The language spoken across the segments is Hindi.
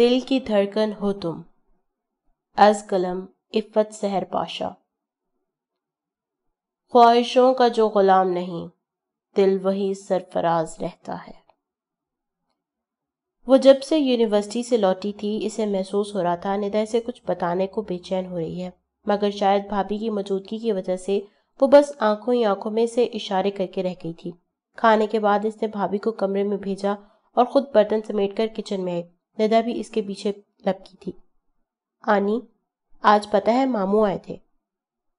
दिल की धड़कन हो तुम अज कलम इफ़त सहर पाशा ख्वाहिशों का जो गुलाम नहीं दिल वही सरफराज रहता है वो जब से यूनिवर्सिटी से लौटी थी इसे महसूस हो रहा था निदा से कुछ बताने को बेचैन हो रही है मगर शायद भाभी की मौजूदगी की वजह से वो बस आंखों ही आंखों में से इशारे करके रह गई थी खाने के बाद इसने भाभी को कमरे में भेजा और खुद बर्तन समेट कर किचन में आई लदा भी इसके पीछे लपकी थी आनी आज पता है मामू आए थे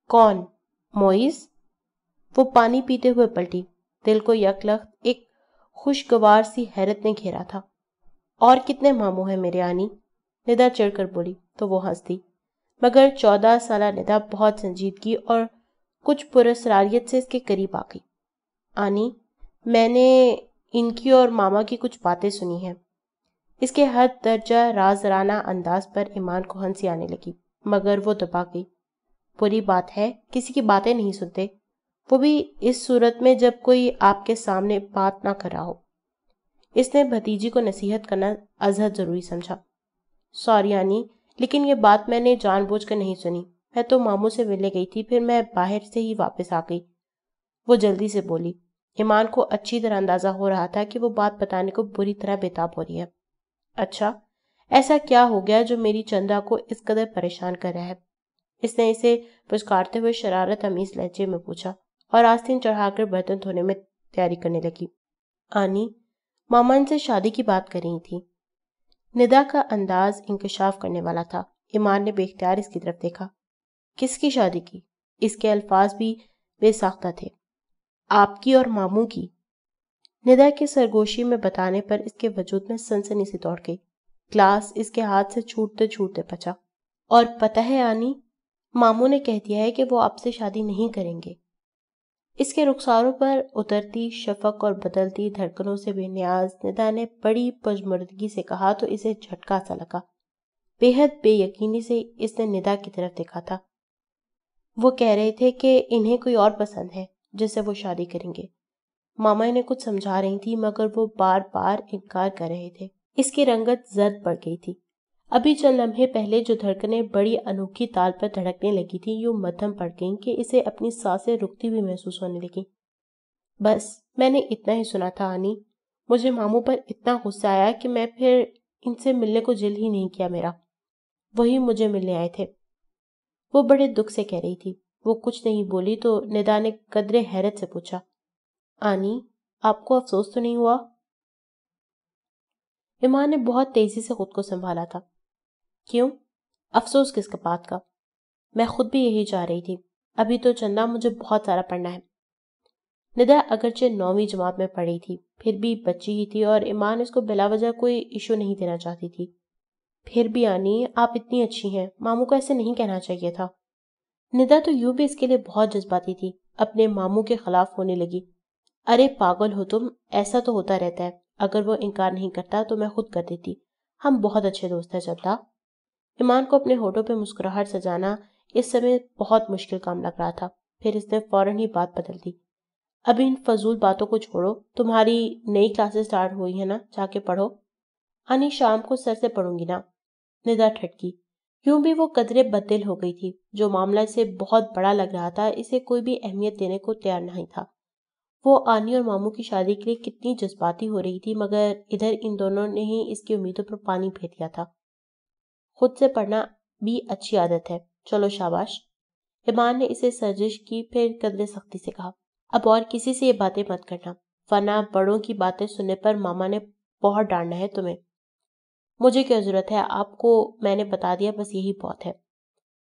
कौन मोइस वो पानी पीते हुए पलटी दिल को यकलख एक खुशगवार सी हैरत ने घेरा था और कितने मामू हैं मेरे आनी निदा चढ़कर बोली तो वो हंस दी मगर चौदह साल निदा बहुत संजीदगी और कुछ पुरस्रारियत से इसके करीब आ गई आनी मैंने इनकी और मामा की कुछ बातें सुनी हैं इसके हर दर्जा राजराना अंदाज पर ईमान को हंसी आने लगी मगर वो दबा गई बुरी बात है किसी की बातें नहीं सुनते वो भी इस सूरत में जब कोई आपके सामने बात ना कर रहा हो इसने भतीजी को नसीहत करना अजहद ज़रूरी समझा सॉरी यानी लेकिन ये बात मैंने जानबूझकर नहीं सुनी मैं तो मामू से मिलने गई थी फिर मैं बाहर से ही वापस आ गई वो जल्दी से बोली ईमान को अच्छी तरह अंदाज़ा हो रहा था कि वो बात बताने को बुरी तरह बेताब हो रही है अच्छा ऐसा क्या हो गया जो मेरी चंदा को इस कदर परेशान कर रहा है इसने इसे पुचकारते हुए शरारत अमीज लहजे में पूछा और आस्तीन चढ़ाकर बर्तन धोने में तैयारी करने लगी आनी मामा इनसे शादी की बात कर रही थी निदा का अंदाज इंकशाफ करने वाला था ईमान ने बेख्तियार इसकी तरफ देखा किसकी शादी की इसके अल्फाज भी बेसाख्ता थे आपकी और मामू की निदा की सरगोशी में बताने पर इसके वजूद में सनसनी सी दौड़ गई ग्लास इसके हाथ से छूटते छूटते बचा और पता है आनी मामू ने कह दिया है कि वो आपसे शादी नहीं करेंगे इसके रुखसारों पर उतरती शफक और बदलती धड़कनों से बेनियाज निदा ने बड़ी पजमर्दगी से कहा तो इसे झटका सा लगा बेहद बेयकीनी से इसने निदा की तरफ देखा था वो कह रहे थे कि इन्हें कोई और पसंद है जिससे वो शादी करेंगे मामा इन्हें कुछ समझा रही थी मगर वो बार बार इनकार कर रहे थे इसकी रंगत जर्द पड़ गई थी अभी चंद लम्हे पहले जो धड़कने बड़ी अनोखी ताल पर धड़कने लगी थी यूं मध्यम पड़ गई कि इसे अपनी सांसें रुकती हुई महसूस होने लगी बस मैंने इतना ही सुना था आनी मुझे मामू पर इतना गुस्सा आया कि मैं फिर इनसे मिलने को जिल ही नहीं किया मेरा वही मुझे मिलने आए थे वो बड़े दुख से कह रही थी वो कुछ नहीं बोली तो निदा ने कदरे हैरत से पूछा आनी आपको अफसोस तो नहीं हुआ ईमान ने बहुत तेजी से खुद को संभाला था क्यों अफसोस किस बात का मैं खुद भी यही जा रही थी अभी तो चंदा मुझे बहुत सारा पढ़ना है निदा अगरचे नौवीं जमात में पढ़ी थी फिर भी बच्ची ही थी और ईमान इसको बिलावजह कोई इशू नहीं देना चाहती थी फिर भी आनी आप इतनी अच्छी हैं मामू को ऐसे नहीं कहना चाहिए था निदा तो यूं भी इसके लिए बहुत जज्बाती थी अपने मामू के खिलाफ होने लगी अरे पागल हो तुम ऐसा तो होता रहता है अगर वो इनकार नहीं करता तो मैं खुद कर देती हम बहुत अच्छे दोस्त हैं चंदा ईमान को अपने होठों पर मुस्कुराहट सजाना इस समय बहुत मुश्किल काम लग रहा था फिर इसने फौरन ही बात बदल दी अभी इन फजूल बातों को छोड़ो तुम्हारी नई क्लासेस स्टार्ट हुई है ना जाके पढ़ो हनी शाम को सर से पढ़ूंगी ना निदा ठटकी यूं भी वो कदरे बदल हो गई थी जो मामला इसे बहुत बड़ा लग रहा था इसे कोई भी अहमियत देने को तैयार नहीं था वो आनी और मामू की शादी के लिए कितनी जज्बाती हो रही थी मगर इधर इन दोनों ने ही इसकी उम्मीदों पर पानी फेर दिया था खुद से पढ़ना भी अच्छी आदत है चलो शाबाश ईमान ने इसे सर्जिश की फिर कदरे सख्ती से कहा अब और किसी से ये बातें मत करना वरना बड़ों की बातें सुनने पर मामा ने बहुत डांटना है तुम्हें मुझे क्या ज़रूरत है आपको मैंने बता दिया बस यही बहुत है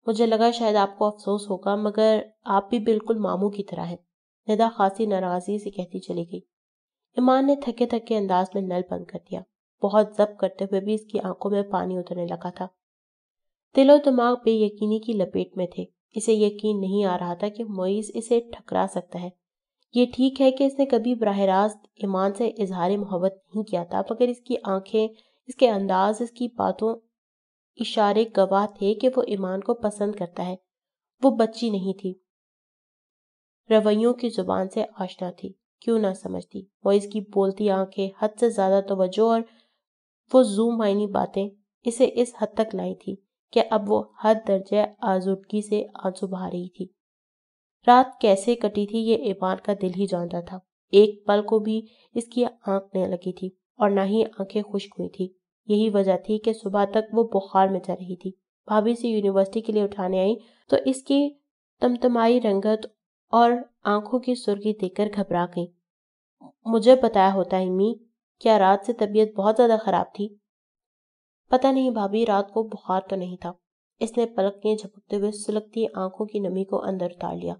मुझे लगा शायद आपको अफसोस होगा मगर आप भी बिल्कुल मामू की तरह हैं हिदा खासी नाराजगी से कहती चली गई ईमान ने थके थके अंदाज में नल बंद कर दिया बहुत जब करते हुए भी इसकी आंखों में पानी उतरने लगा था दिलो दिमाग बेयकीनी की लपेट में थे इसे यकीन नहीं आ रहा था कि मोईस इसे ठकरा सकता है ये ठीक है कि इसने कभी बरह रास्त ईमान से इजहार मोहब्बत नहीं किया था मगर इसकी आंखें इसके अंदाज इसकी बातों इशारे गवाह थे कि वो ईमान को पसंद करता है वो बच्ची नहीं थी रवैयों की जुबान से आशना थी क्यों ना समझती वो इसकी बोलती आंखें हद से ज़्यादा तोज्जो और वो जू मायनी बातें इसे इस हद तक लाई थी कि अब वो हद दर्जे आजुदगी से आंसू बहा रही थी रात कैसे कटी थी ये ईमान का दिल ही जानता था एक पल को भी इसकी आंख नहीं लगी थी और ना ही आंखें खुश्क हुई थी यही वजह थी कि सुबह तक वो बुखार में जा रही थी भाभी से यूनिवर्सिटी के लिए उठाने आई तो इसकी तमतमाई रंगत और आंखों की सुर्खी देखकर घबरा गई मुझे बताया होता है मी क्या रात से तबीयत बहुत ज़्यादा ख़राब थी पता नहीं भाभी रात को बुखार तो नहीं था इसने पलकें झपकते हुए सुलगती आंखों की नमी को अंदर उतार लिया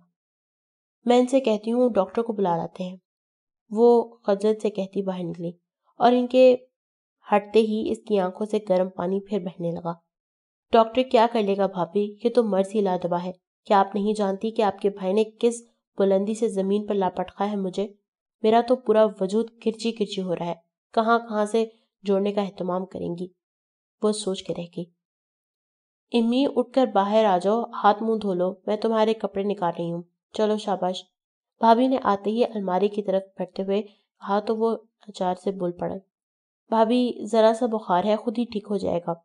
मैं इनसे कहती हूँ डॉक्टर को बुला लाते हैं वो खजरत से कहती बाहर निकली और इनके हटते ही इसकी आंखों से गर्म पानी फिर बहने लगा डॉक्टर क्या कर लेगा भाभी ये तो मर्जी लादबा है क्या आप नहीं जानती कि आपके भाई ने किस बुलंदी से ज़मीन पर लापटखा है मुझे मेरा तो पूरा वजूद किरची किरची हो रहा है कहाँ कहाँ से जोड़ने का अहतमाम करेंगी वो सोच के रह गई इम्मी उठकर बाहर आ जाओ हाथ मुंह धो लो मैं तुम्हारे कपड़े निकाल रही हूँ चलो शाबाश भाभी ने आते ही अलमारी की तरफ बैठते हुए कहा तो वो अचार से बोल पड़ा भाभी ज़रा सा बुखार है खुद ही ठीक हो जाएगा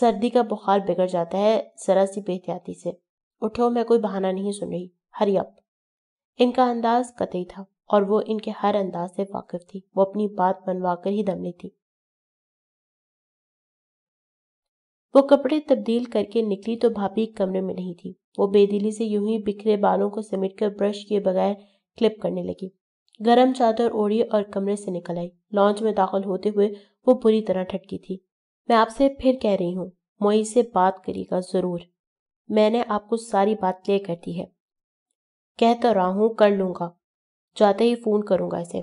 सर्दी का बुखार बिगड़ जाता है ज़रा सी बेहतियाती से उठो मैं कोई बहाना नहीं सुन रही हरी अप इनका अंदाज कतई था और वो इनके हर अंदाज से वाकिफ थी वो अपनी बात मनवा कर ही दम लेती वो कपड़े तब्दील करके निकली तो भाभी कमरे में नहीं थी वो बेदिली से यूं ही बिखरे बालों को समेट कर ब्रश किए बगैर क्लिप करने लगी गरम चादर ओढ़ी और कमरे से निकल आई लॉन्च में दाखिल होते हुए वो बुरी तरह ठटकी थी मैं आपसे फिर कह रही हूँ मोई से बात करिएगा ज़रूर मैंने आपको सारी बात क्लियर कर दी है कह तो रहा हूँ कर लूँगा जाते ही फ़ोन करूँगा इसे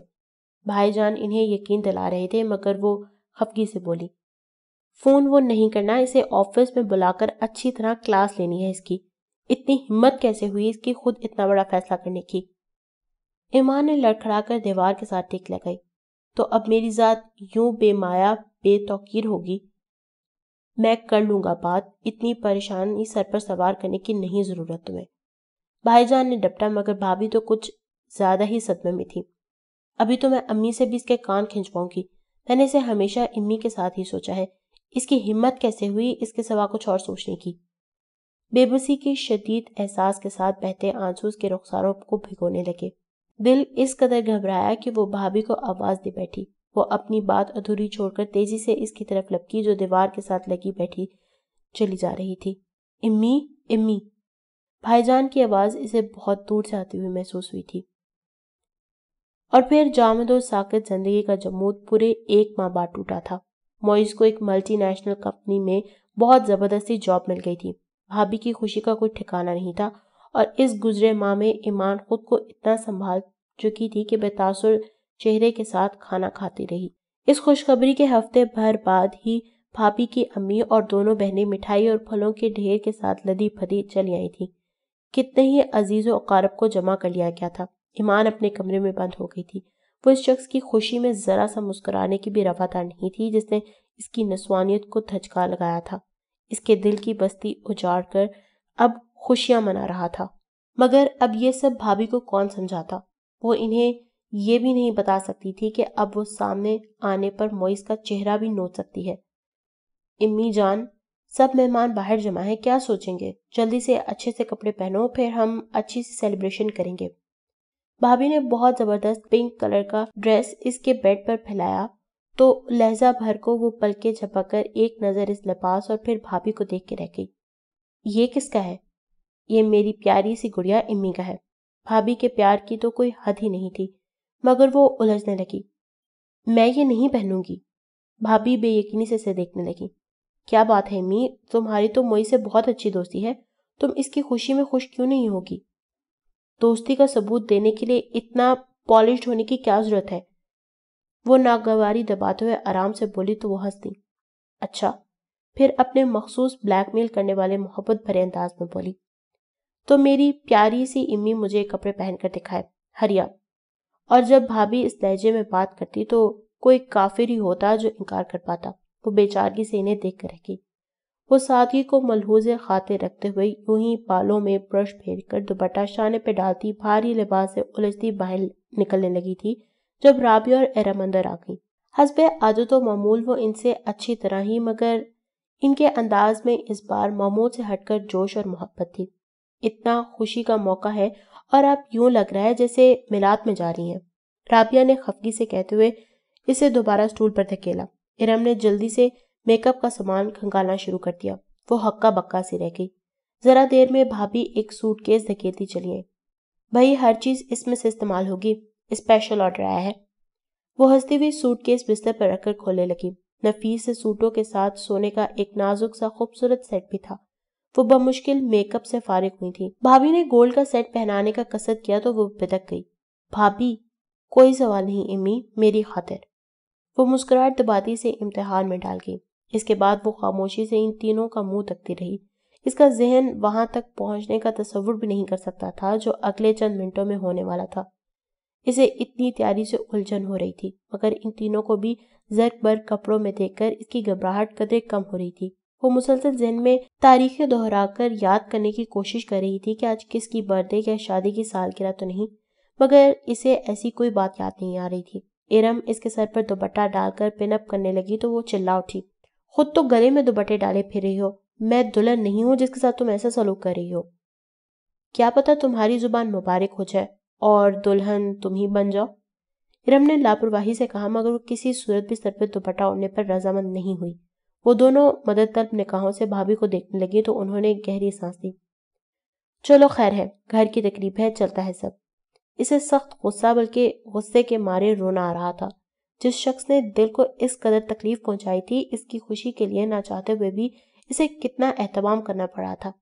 भाईजान इन्हें यकीन दिला रहे थे मगर वो खफगी से बोली फ़ोन वो नहीं करना इसे ऑफिस में बुलाकर अच्छी तरह क्लास लेनी है इसकी इतनी हिम्मत कैसे हुई इसकी खुद इतना बड़ा फैसला करने की ईमान ने लड़खड़ाकर दीवार के साथ टिक लगाई तो अब मेरी ज़ात यूं बेमाया बेतौकीर होगी मैं कर लूंगा बात इतनी परेशानी सर पर सवार करने की नहीं जरूरत तुम्हें भाईजान ने डपटा मगर भाभी तो कुछ ज्यादा ही सदमे में थी अभी तो मैं अम्मी से भी इसके कान खिंचवाऊंगी मैंने इसे हमेशा इम्मी के साथ ही सोचा है इसकी हिम्मत कैसे हुई इसके सवा कुछ और सोचने की बेबसी के शदीद एहसास के साथ बहते आंसू के रुखसारों को भिगोने लगे दिल इस कदर घबराया कि वो भाभी को आवाज दे बैठी वो अपनी बात अधूरी छोड़कर तेजी से इसकी तरफ लपकी जो दीवार के साथ लगी बैठी चली जा रही थी इम्मी इम्मी भाईजान की आवाज़ इसे बहुत दूर से आती हुई महसूस हुई थी और फिर जामद और साकत जिंदगी का जमूत पूरे एक माह बाद टूटा था मोइस को एक मल्टीनेशनल कंपनी में बहुत ज़बरदस्ती जॉब मिल गई थी भाभी की खुशी का कोई ठिकाना नहीं था और इस गुजरे माह में ईमान खुद को इतना संभाल चुकी थी कि बेतासुर चेहरे के साथ खाना खाती रही इस खुशखबरी के हफ्ते भर बाद ही भाभी की अम्मी और दोनों बहनें मिठाई और फलों के ढेर के साथ लदी फदी चली आई थी कितने ही अजीज वकारब को जमा कर लिया गया था ईमान अपने कमरे में बंद हो गई थी वो इस शख्स की खुशी में ज़रा सा मुस्कुराने की भी रवादार नहीं थी जिसने इसकी नस्वानियत को धचका लगाया था इसके दिल की बस्ती उजाड़ कर अब खुशियां मना रहा था मगर अब ये सब भाभी को कौन समझाता वो इन्हें ये भी नहीं बता सकती थी कि अब वो सामने आने पर मोइस का चेहरा भी नोच सकती है इम्मी जान सब मेहमान बाहर जमा है क्या सोचेंगे जल्दी से अच्छे से कपड़े पहनो फिर हम अच्छी सी सेलिब्रेशन करेंगे भाभी ने बहुत ज़बरदस्त पिंक कलर का ड्रेस इसके बेड पर फैलाया तो लहजा भर को वो पलके झपक कर एक नज़र इस लपास और फिर भाभी को देख के रह गई ये किसका है ये मेरी प्यारी सी गुड़िया इम्मी का है भाभी के प्यार की तो कोई हद ही नहीं थी मगर वो उलझने लगी मैं ये नहीं पहनूंगी भाभी बेयकीनी से इसे देखने लगी क्या बात है मी तुम्हारी तो मोई से बहुत अच्छी दोस्ती है तुम इसकी खुशी में खुश क्यों नहीं होगी दोस्ती का सबूत देने के लिए इतना पॉलिश होने की क्या जरूरत है वो नागवारी दबाते हुए आराम से बोली तो वो हंस दी अच्छा फिर अपने मखसूस ब्लैकमेल करने वाले मोहब्बत भरे अंदाज में बोली तो मेरी प्यारी सी इम्मी मुझे कपड़े पहनकर दिखाए हरिया और जब भाभी इस लहजे में बात करती तो कोई काफिर ही होता जो इनकार कर पाता वो बेचारगी से इन्हें देख कर रखी वो सादगी को मलहूज खाते रखते हुए यूं ही बालों में ब्रश फेर कर दुपट्टा शाने पे डालती भारी लिबास से उलझती बाहर निकलने लगी थी जब राबी और एरम अंदर आ गई हसब आदत व मामूल वो इनसे अच्छी तरह ही मगर इनके अंदाज में इस बार मामूल से हटकर जोश और मोहब्बत थी इतना खुशी का मौका है और आप यूं लग रहा है जैसे मिलाद में जा रही हैं राबिया ने खफगी से कहते हुए इसे दोबारा स्टूल पर धकेला इरम ने जल्दी से मेकअप का सामान खंगालना शुरू कर दिया वो हक्का बक्का सी रह गई ज़रा देर में भाभी एक सूटकेस धकेलती चली आई भाई हर चीज़ इसमें से इस्तेमाल होगी स्पेशल ऑर्डर आया है वो हंसती हुई सूटकेस बिस्तर पर रखकर खोलने लगी नफीस से सूटों के साथ सोने का एक नाजुक सा खूबसूरत सेट भी था वो बमुश्किल मेकअप से फारिग हुई थी भाभी ने गोल्ड का सेट पहनाने का कसर किया तो वो बिदक गई भाभी कोई सवाल नहीं इमी मेरी खातिर वो मुस्कुराहट दबाती से इम्तहान में डाल गई इसके बाद वो खामोशी से इन तीनों का मुंह तकती रही इसका जहन वहां तक पहुंचने का तस्वुर भी नहीं कर सकता था जो अगले चंद मिनटों में होने वाला था इसे इतनी तैयारी से उलझन हो रही थी मगर इन तीनों को भी जर्क बर्क कपड़ों में देखकर इसकी घबराहट कदरे कम हो रही थी वो मुसलसल जहन में तारीखें दोहराकर याद करने की कोशिश कर रही थी कि आज किसकी बर्थडे या शादी की सालगिरह तो नहीं मगर इसे ऐसी कोई बात याद नहीं आ रही थी इरम इसके सर पर दुपट्टा डालकर पिनअप करने लगी तो वो चिल्ला उठी खुद तो गले में दुपट्टे डाले फिर रही हो मैं दुल्हन नहीं हूं जिसके साथ तुम ऐसा सलूक कर रही हो क्या पता तुम्हारी जुबान मुबारक हो जाए और दुल्हन तुम ही बन जाओ इरम ने लापरवाही से कहा मगर वो किसी सूरत भी सर पर दुपट्टा ओढ़ने पर रजामंद नहीं हुई वो दोनों मदद तलब निकाहों से भाभी को देखने लगे तो उन्होंने गहरी सांस ली चलो खैर है घर की तकलीफ है चलता है सब इसे सख्त गुस्सा बल्कि गुस्से के मारे रोना आ रहा था जिस शख्स ने दिल को इस कदर तकलीफ पहुंचाई थी इसकी खुशी के लिए ना चाहते हुए भी इसे कितना एहतमाम करना पड़ा था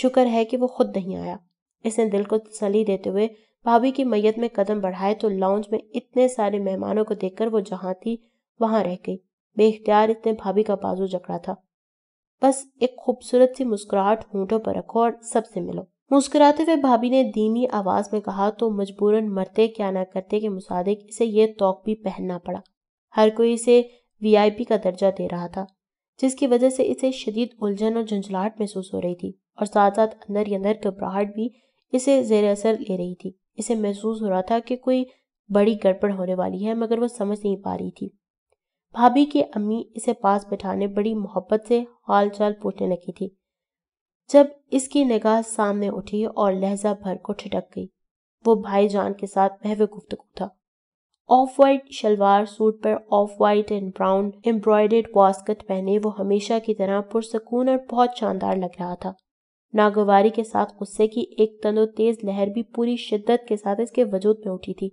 शुक्र है कि वो खुद नहीं आया इसने दिल को तसली देते हुए भाभी की मैयत में कदम बढ़ाए तो लाउंज में इतने सारे मेहमानों को देखकर वो जहां थी वहां रह गई बेख्तियार इतने भाभी का बाजू जकड़ा था बस एक खूबसूरत सी मुस्कुराहट होंठों पर रखो और सबसे मिलो मुस्कुराते हुए भाभी ने धीमी आवाज में कहा तो मजबूरन मरते क्या ना करते के मुसादिक इसे यह तोक भी पहनना पड़ा हर कोई इसे वीआईपी का दर्जा दे रहा था जिसकी वजह से इसे शदीद उलझन और झंझलाहट महसूस हो रही थी और साथ साथ अंदर ही अंदर घबराहट भी इसे जेर असर ले रही थी इसे महसूस हो रहा था कि कोई बड़ी गड़बड़ होने वाली है मगर वह समझ नहीं पा रही थी भाभी की अम्मी इसे पास बैठाने बड़ी मोहब्बत से हाल चाल पूछने लगी थी जब इसकी निगाह सामने उठी और लहजा भर को ठिटक गई वो जान के साथ महव गुफ्तगु था ऑफ वाइट शलवार सूट पर off white and brown embroidered वास्कट पहने वो हमेशा की तरह पुरसकून और बहुत शानदार लग रहा था नागवारी के साथ गुस्से की एक तनो तेज लहर भी पूरी शिद्दत के साथ इसके वजूद में उठी थी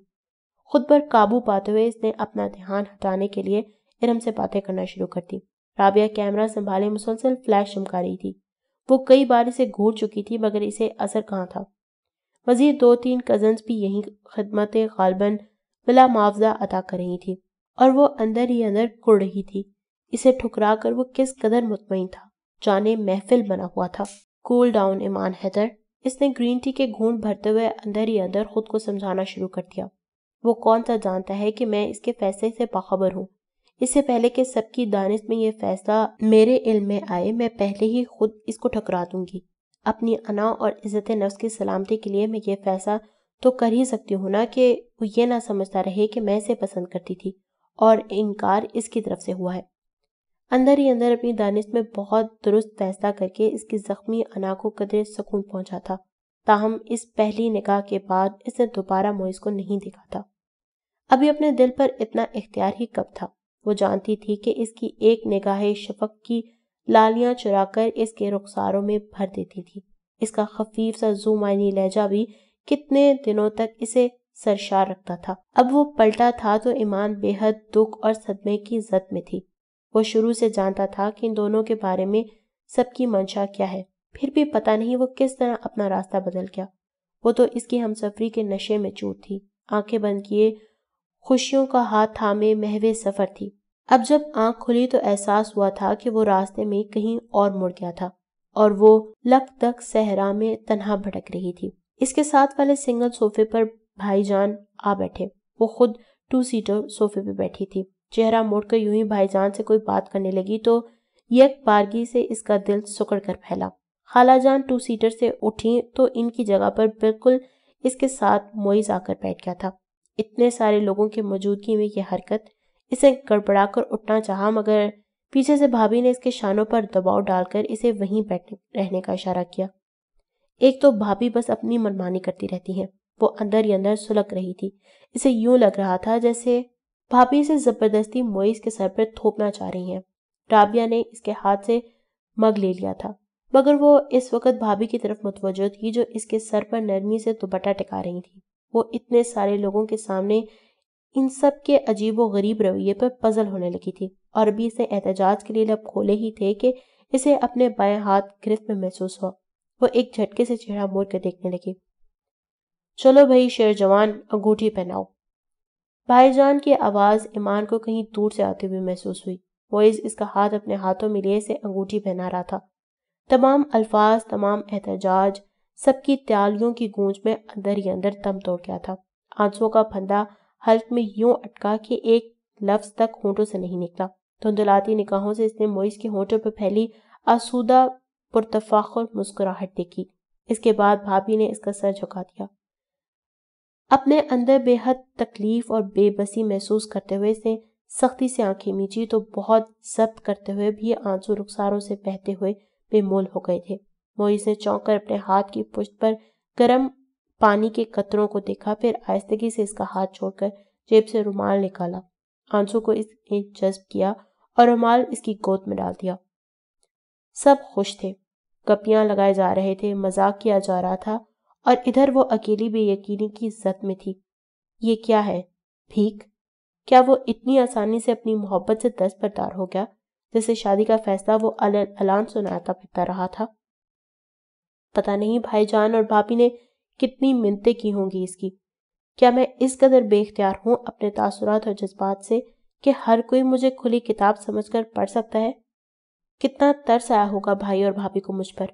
खुद पर काबू पाते हुए इसने अपना ध्यान हटाने के लिए फिर हमसे बातें करना शुरू कर दी राबिया कैमरा संभाले मुसलसल फ्लैश चमका रही थी वो कई बार इसे घूर चुकी थी मगर इसे असर कहाँ था मजीद दो तीन कजन्स भी यहीं खदमत गालबन बिला मुआवजा अदा कर रही थी और वो अंदर ही अंदर कुड़ रही थी इसे ठुकरा कर वो किस कदर मुतमिन था जाने महफिल बना हुआ था कूल डाउन ईमान हैदर इसने ग्रीन टी के घूंट भरते हुए अंदर ही अंदर खुद को समझाना शुरू कर दिया वो कौन सा जानता है कि मैं इसके फैसले से बाखबर हूँ इससे पहले कि सबकी दानिश में ये फैसला मेरे इल्म में आए मैं पहले ही खुद इसको ठकरा दूंगी अपनी अना और इज्जत नफ्स की सलामती के लिए मैं ये फैसला तो कर ही सकती हूँ ना कि वो ये ना समझता रहे कि मैं इसे पसंद करती थी और इनकार इसकी तरफ से हुआ है अंदर ही अंदर अपनी दानिश में बहुत दुरुस्त फैसला करके इसकी ज़ख्मी अना को कदर सुकून पहुंचा था ताहम इस पहली निकाह के बाद इसने दोबारा मोइस को नहीं देखा था अभी अपने दिल पर इतना इख्तियार ही कब था वो जानती थी कि इसकी एक निगाह शफक की लालियां चुराकर इसके रुखसारों में भर देती थी इसका खफीफ सा जूमायनी लहजा भी कितने दिनों तक इसे सरशार रखता था अब वो पलटा था तो ईमान बेहद दुख और सदमे की जद में थी वो शुरू से जानता था कि इन दोनों के बारे में सबकी मंशा क्या है फिर भी पता नहीं वो किस तरह अपना रास्ता बदल गया वो तो इसकी हमसफरी के नशे में चूर थी आंखें बंद किए खुशियों का हाथ थामे महवे सफ़र थी अब जब आंख खुली तो एहसास हुआ था कि वो रास्ते में कहीं और मुड़ गया था और वो लक तक सहरा में तनहा भटक रही थी इसके साथ वाले सिंगल सोफे पर भाईजान आ बैठे वो खुद टू सीटर सोफे पर बैठी थी चेहरा मोड़कर यूं ही भाईजान से कोई बात करने लगी तो यक बारगी से इसका दिल सुकड़ कर फैला खालाजान टू सीटर से उठी तो इनकी जगह पर बिल्कुल इसके साथ मोइज आकर बैठ गया था इतने सारे लोगों की मौजूदगी में यह हरकत इसे गड़बड़ाकर उठना चाहा मगर पीछे से भाभी ने इसके शानों पर दबाव डालकर इसे वहीं बैठने रहने का इशारा किया एक तो भाभी बस अपनी मनमानी करती रहती हैं वो अंदर ही अंदर सुलग रही थी इसे यूं लग रहा था जैसे भाभी इसे जबरदस्ती मोईस के सर पर थोपना चाह रही हैं राबिया ने इसके हाथ से मग ले लिया था मगर वो इस वक्त भाभी की तरफ मुतवजो थी जो इसके सर पर नरमी से दुपट्टा टिका रही थी वो इतने सारे लोगों के सामने इन सब के अजीब व गरीब रवैये पर पजल होने लगी थी और अरबी इसे एहतजाज के लिए लब खोले ही थे कि इसे अपने बाएं हाथ गिरफ्त में महसूस हुआ वो एक झटके से चेहरा मोड़ कर देखने लगी चलो भाई शेर जवान अंगूठी पहनाओ भाईजान की आवाज़ ईमान को कहीं दूर से आती हुई महसूस हुई मोइज इसका हाथ अपने हाथों में लिए से अंगूठी पहना रहा था तमाम अल्फाज तमाम एहतजाज सबकी त्यालियों की गूंज में अंदर ही अंदर दम तोड़ गया था आंसुओं का फंदा हल्क में यूं अटका कि एक लफ्ज तक होंठों से नहीं निकला धुंधलाती निकाहों से इसने मोइस के होंठों पर फैली आसूदा और मुस्कुराहट देखी इसके बाद भाभी ने इसका सर झुका दिया अपने अंदर बेहद तकलीफ और बेबसी महसूस करते हुए इसने सख्ती से आंखें मीची तो बहुत जब्त करते हुए भी आंसू रुखसारों से बहते हुए बेमोल हो गए थे ने चौंक कर अपने हाथ की पुष्ट पर गर्म पानी के कतरों को देखा फिर आयस्तगी से इसका हाथ छोड़कर जेब से रुमाल निकाला आंसू को इसने जज्ब किया और रुमाल इसकी गोद में डाल दिया सब खुश थे कपियां लगाए जा रहे थे मजाक किया जा रहा था और इधर वो अकेली भी यकीनी की इज्जत में थी ये क्या है भीख क्या वो इतनी आसानी से अपनी मोहब्बत से दस्तबरदार हो गया जैसे शादी का फैसला वो अलान सुनाता फिरता रहा था पता नहीं भाईजान और भाभी ने कितनी मिनतें की होंगी इसकी क्या मैं इस कदर बेख्तियार हूँ अपने तासुरात और जज्बात से कि हर कोई मुझे खुली किताब समझकर पढ़ सकता है कितना तरस आया होगा भाई और भाभी को मुझ पर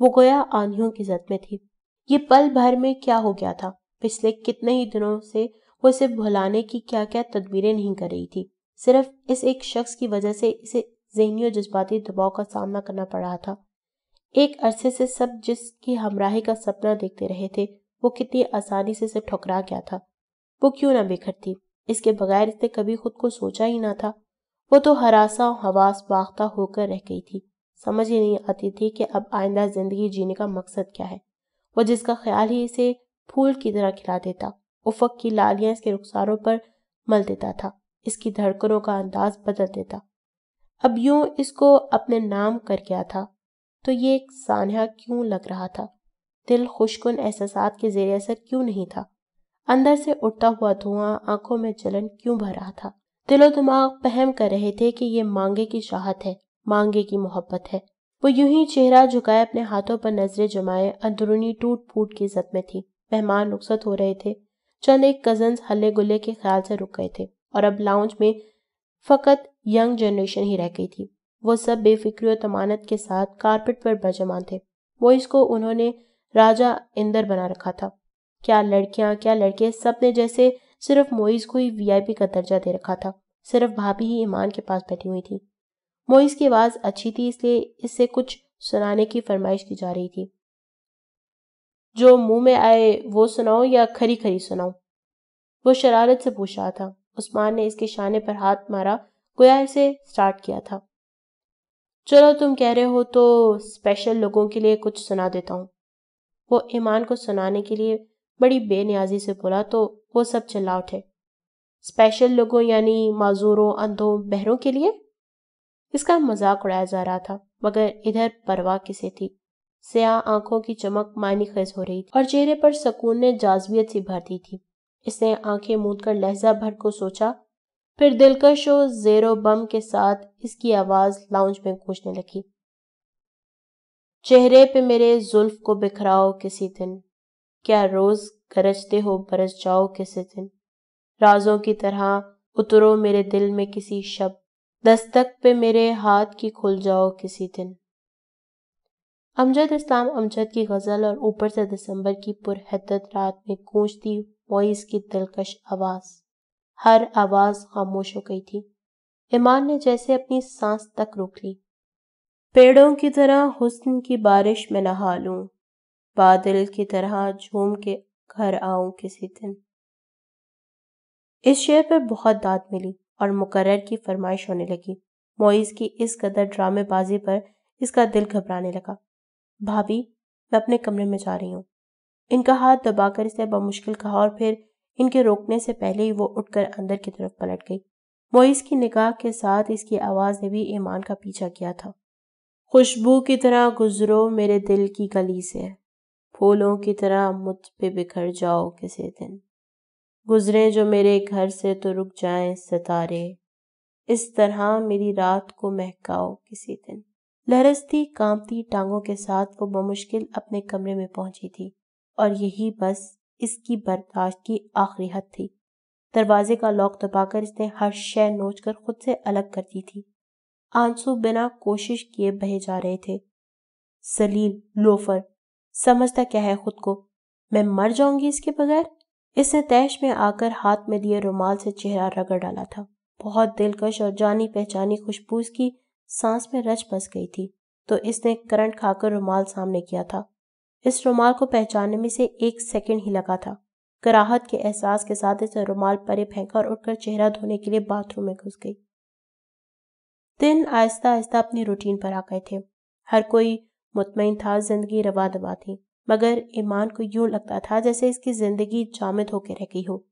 वो गोया आंधियों की जद में थी ये पल भर में क्या हो गया था पिछले कितने ही दिनों से वो इसे भुलाने की क्या क्या तदबीरें नहीं कर रही थी सिर्फ इस एक शख्स की वजह से इसे जहनी और जज्बाती दबाव का सामना करना पड़ रहा था एक अरसे से सब जिसकी हमराही का सपना देखते रहे थे वो कितनी आसानी से सिर्फ ठुकरा गया था वो क्यों ना बिखरती इसके बगैर इसने कभी खुद को सोचा ही ना था वो तो हरासा और हवास बाख्ता होकर रह गई थी समझ ही नहीं आती थी कि अब आइंदा जिंदगी जीने का मकसद क्या है वो जिसका ख्याल ही इसे फूल की तरह खिला देता उफक की लालियां इसके रुखसारों पर मल देता था इसकी धड़कनों का अंदाज बदल देता अब यूं इसको अपने नाम कर गया था तो ये एक सानहा क्यों लग रहा था दिल खुशकुन एहसास के जेर असर क्यों नहीं था अंदर से उठता हुआ धुआं आंखों में जलन क्यों भर रहा था दिलो दिमाग पहम कर रहे थे कि ये मांगे की चाहत है मांगे की मोहब्बत है वो यूं ही चेहरा झुकाए अपने हाथों पर नजरें जमाए अंदरूनी टूट फूट की जद में थी मेहमान रुखसत हो रहे थे चंद एक कजन हल्ले गुल्ले के ख्याल से रुक गए थे और अब लाउंज में फकत यंग जनरेशन ही रह गई थी वो सब बेफिक्री और तमानत के साथ कारपेट पर बजमान थे वो को उन्होंने राजा इंदर बना रखा था क्या लड़कियां क्या लड़के सब ने जैसे सिर्फ मोइस को ही वीआईपी का दर्जा दे रखा था सिर्फ भाभी ही ईमान के पास बैठी हुई थी मोइस की आवाज़ अच्छी थी इसलिए इससे कुछ सुनाने की फरमाइश की जा रही थी जो मुंह में आए वो सुनाओ या खरी खरी सुनाओ वो शरारत से पूछ रहा था उस्मान ने इसके शाने पर हाथ मारा गोया इसे स्टार्ट किया था चलो तुम कह रहे हो तो स्पेशल लोगों के लिए कुछ सुना देता हूँ वो ईमान को सुनाने के लिए बड़ी बेनियाजी से बोला तो वो सब चिल्ला उठे स्पेशल लोगों यानी माजूरों अंधों बहरों के लिए इसका मजाक उड़ाया जा रहा था मगर इधर परवाह किसे थी स्या आंखों की चमक मानी खेज हो रही थी और चेहरे पर सकून ने जाजबियत सी भर दी थी इसने आंखें मूंद कर लहजा भर को सोचा फिर दिलकश और जेरो बम के साथ इसकी आवाज लाउंज में गूंजने लगी चेहरे पे मेरे जुल्फ को बिखराओ किसी दिन क्या रोज गरजते हो बरस जाओ किसी दिन राजों की तरह उतरो मेरे दिल में किसी शब्द दस्तक पे मेरे हाथ की खुल जाओ किसी दिन अमजद इस्लाम अमजद की गज़ल और ऊपर से दिसंबर की पुरहदत रात में गूंजती वॉइस की दिलकश आवाज़ हर आवाज खामोश हो गई थी ईमान ने जैसे अपनी सांस तक रोक ली पेड़ों की तरह हुस्न की बारिश में नहा लूं बादल की तरह झूम के घर आऊं किसी दिन इस शेर पर बहुत दाद मिली और मुकर्र की फरमाइश होने लगी मोइस की इस कदर ड्रामेबाजी पर इसका दिल घबराने लगा भाभी मैं अपने कमरे में जा रही हूँ इनका हाथ दबाकर इसे बमुश्किल कहा और फिर इनके रोकने से पहले ही वो उठकर अंदर की तरफ पलट गई मोइस की निगाह के साथ इसकी आवाज़ ने भी ईमान का पीछा किया था खुशबू की तरह गुजरो मेरे दिल की गली से फूलों की तरह मुझ पे बिखर जाओ किसी दिन गुजरे जो मेरे घर से तो रुक जाए सितारे इस तरह मेरी रात को महकाओ किसी दिन लहरस्ती कांपती टांगों के साथ वो बमुश्किल अपने कमरे में पहुंची थी और यही बस इसकी बर्दाश्त की आखिरी हद थी दरवाजे का लॉक दबाकर इसने हर शय नोच कर खुद से अलग कर दी थी आंसू बिना कोशिश किए बहे जा रहे थे सलील लोफर समझता क्या है खुद को मैं मर जाऊंगी इसके बगैर इसने तैश में आकर हाथ में दिए रुमाल से चेहरा रगड़ डाला था बहुत दिलकश और जानी पहचानी खुशबू की सांस में रच बस गई थी तो इसने करंट खाकर रुमाल सामने किया था इस रुमाल को पहचानने में से एक सेकंड ही लगा था कराहत के एहसास के साथ इसे रुमाल परे फेंका और उठकर चेहरा धोने के लिए बाथरूम में घुस गई दिन आहिस्ता आहिस्ता अपनी रूटीन पर आ गए थे हर कोई मुतमिन था जिंदगी रवा दबा थी मगर ईमान को यूं लगता था जैसे इसकी जिंदगी जामद होकर रह गई हो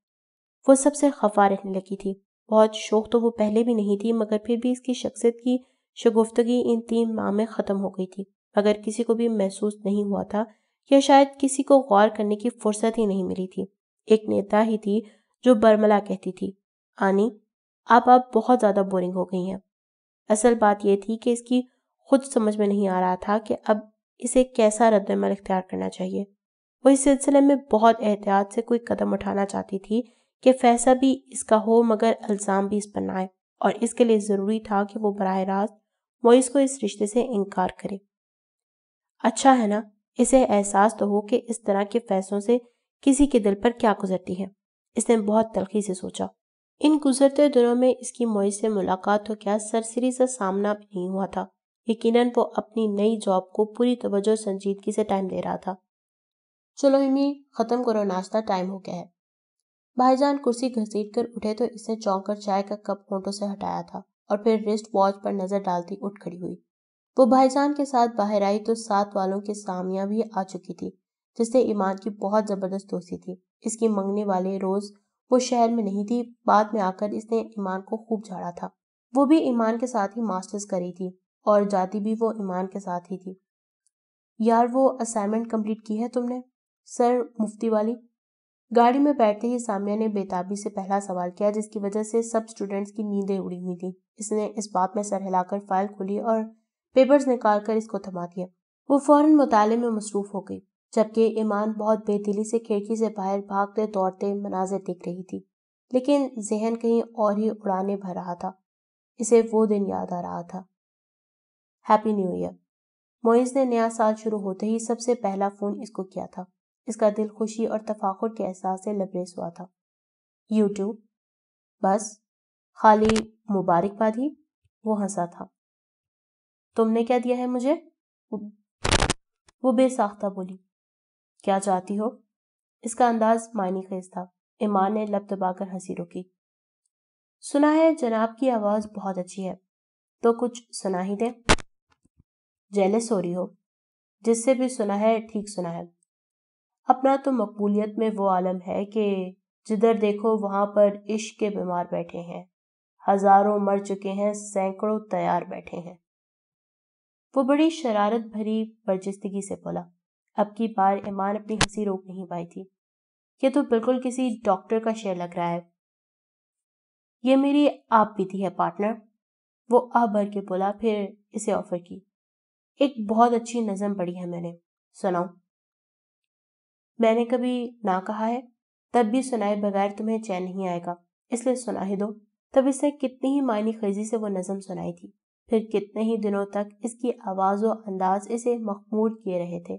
वो सबसे खफा रहने लगी थी बहुत शौक तो वो पहले भी नहीं थी मगर फिर भी इसकी शख्सियत की शगुफ्तगी इन तीन माह में ख़त्म हो गई थी अगर किसी को भी महसूस नहीं हुआ था या शायद किसी को गौर करने की फुर्सत ही नहीं मिली थी एक नेता ही थी जो बर्मला कहती थी आनी आप अब बहुत ज़्यादा बोरिंग हो गई हैं असल बात यह थी कि इसकी खुद समझ में नहीं आ रहा था कि अब इसे कैसा रद्दमल इख्तियार करना चाहिए वो इस सिलसिले में बहुत एहतियात से कोई कदम उठाना चाहती थी कि फैसला भी इसका हो मगर अल्ज़ाम भी इस पर ना आए और इसके लिए ज़रूरी था कि वो बरह रास्त मोइस को इस रिश्ते से इनकार करे अच्छा है ना इसे एहसास तो हो कि इस तरह के फैसलों से किसी के दिल पर क्या गुजरती है इसने बहुत तलखी से सोचा इन गुजरते दिनों में इसकी मोई से मुलाकात तो क्या सरसरी से सामना भी नहीं हुआ था यकीनन वो अपनी नई जॉब को पूरी तवज्जो संजीदगी से टाइम दे रहा था चलो इमी ख़त्म करो नाश्ता टाइम हो गया है भाईजान कुर्सी घसीट कर उठे तो इसने चौंक कर चाय का कप होंठों से हटाया था और फिर रिस्ट वॉच पर नज़र डालती उठ खड़ी हुई वो भाईजान के साथ बाहर आई तो साथ वालों के सामिया भी आ चुकी थी जिससे ईमान की बहुत ज़बरदस्त दोस्ती थी इसकी मंगने वाले रोज़ वो शहर में नहीं थी बाद में आकर इसने ईमान को खूब झाड़ा था वो भी ईमान के साथ ही मास्टर्स करी थी और जाती भी वो ईमान के साथ ही थी यार वो असाइनमेंट कंप्लीट की है तुमने सर मुफ्ती वाली गाड़ी में बैठते ही सामिया ने बेताबी से पहला सवाल किया जिसकी वजह से सब स्टूडेंट्स की नींदें उड़ी हुई थी इसने इस बात में सर हिलाकर फाइल खोली और पेपर्स निकाल कर इसको थमा दिया वो फौरन मुताले में मसरूफ हो गई जबकि ईमान बहुत बेदिली से खिड़की से बाहर भागते दौड़ते मनाजिर देख रही थी लेकिन जहन कहीं और ही उड़ाने भर रहा था इसे वो दिन याद आ रहा था हैप्पी न्यू ईयर मोइस ने नया साल शुरू होते ही सबसे पहला फ़ोन इसको किया था इसका दिल खुशी और तफाखुर के एहसास से लबरेज हुआ था यूट्यूब बस खाली मुबारकबाद ही वो हंसा था तुमने क्या दिया है मुझे वो बेसाख्ता बोली क्या चाहती हो इसका अंदाज मायने खेज था ईमान ने लब दबाकर हंसी रोकी सुना है जनाब की आवाज बहुत अच्छी है तो कुछ सुना ही दे जेलस हो रही हो जिससे भी सुना है ठीक सुना है अपना तो मकबूलियत में वो आलम है कि जिधर देखो वहां पर इश्क के बीमार बैठे हैं हजारों मर चुके हैं सैकड़ों तैयार बैठे हैं वो बड़ी शरारत भरी बर्जिस्तगी से बोला अब की बार ईमान अपनी हंसी रोक नहीं पाई थी यह तो बिल्कुल किसी डॉक्टर का शेर लग रहा है यह मेरी आप थी है पार्टनर वो आ भर के बोला फिर इसे ऑफर की एक बहुत अच्छी नज़म पढ़ी है मैंने सुनाऊ मैंने कभी ना कहा है तब भी सुनाए बगैर तुम्हें चैन नहीं आएगा इसलिए सुना ही दो तब इसने कितनी ही मायनी खजी से वो नज़म सुनाई थी फिर कितने ही दिनों तक इसकी आवाज़ व अंदाज इसे मखमूर किए रहे थे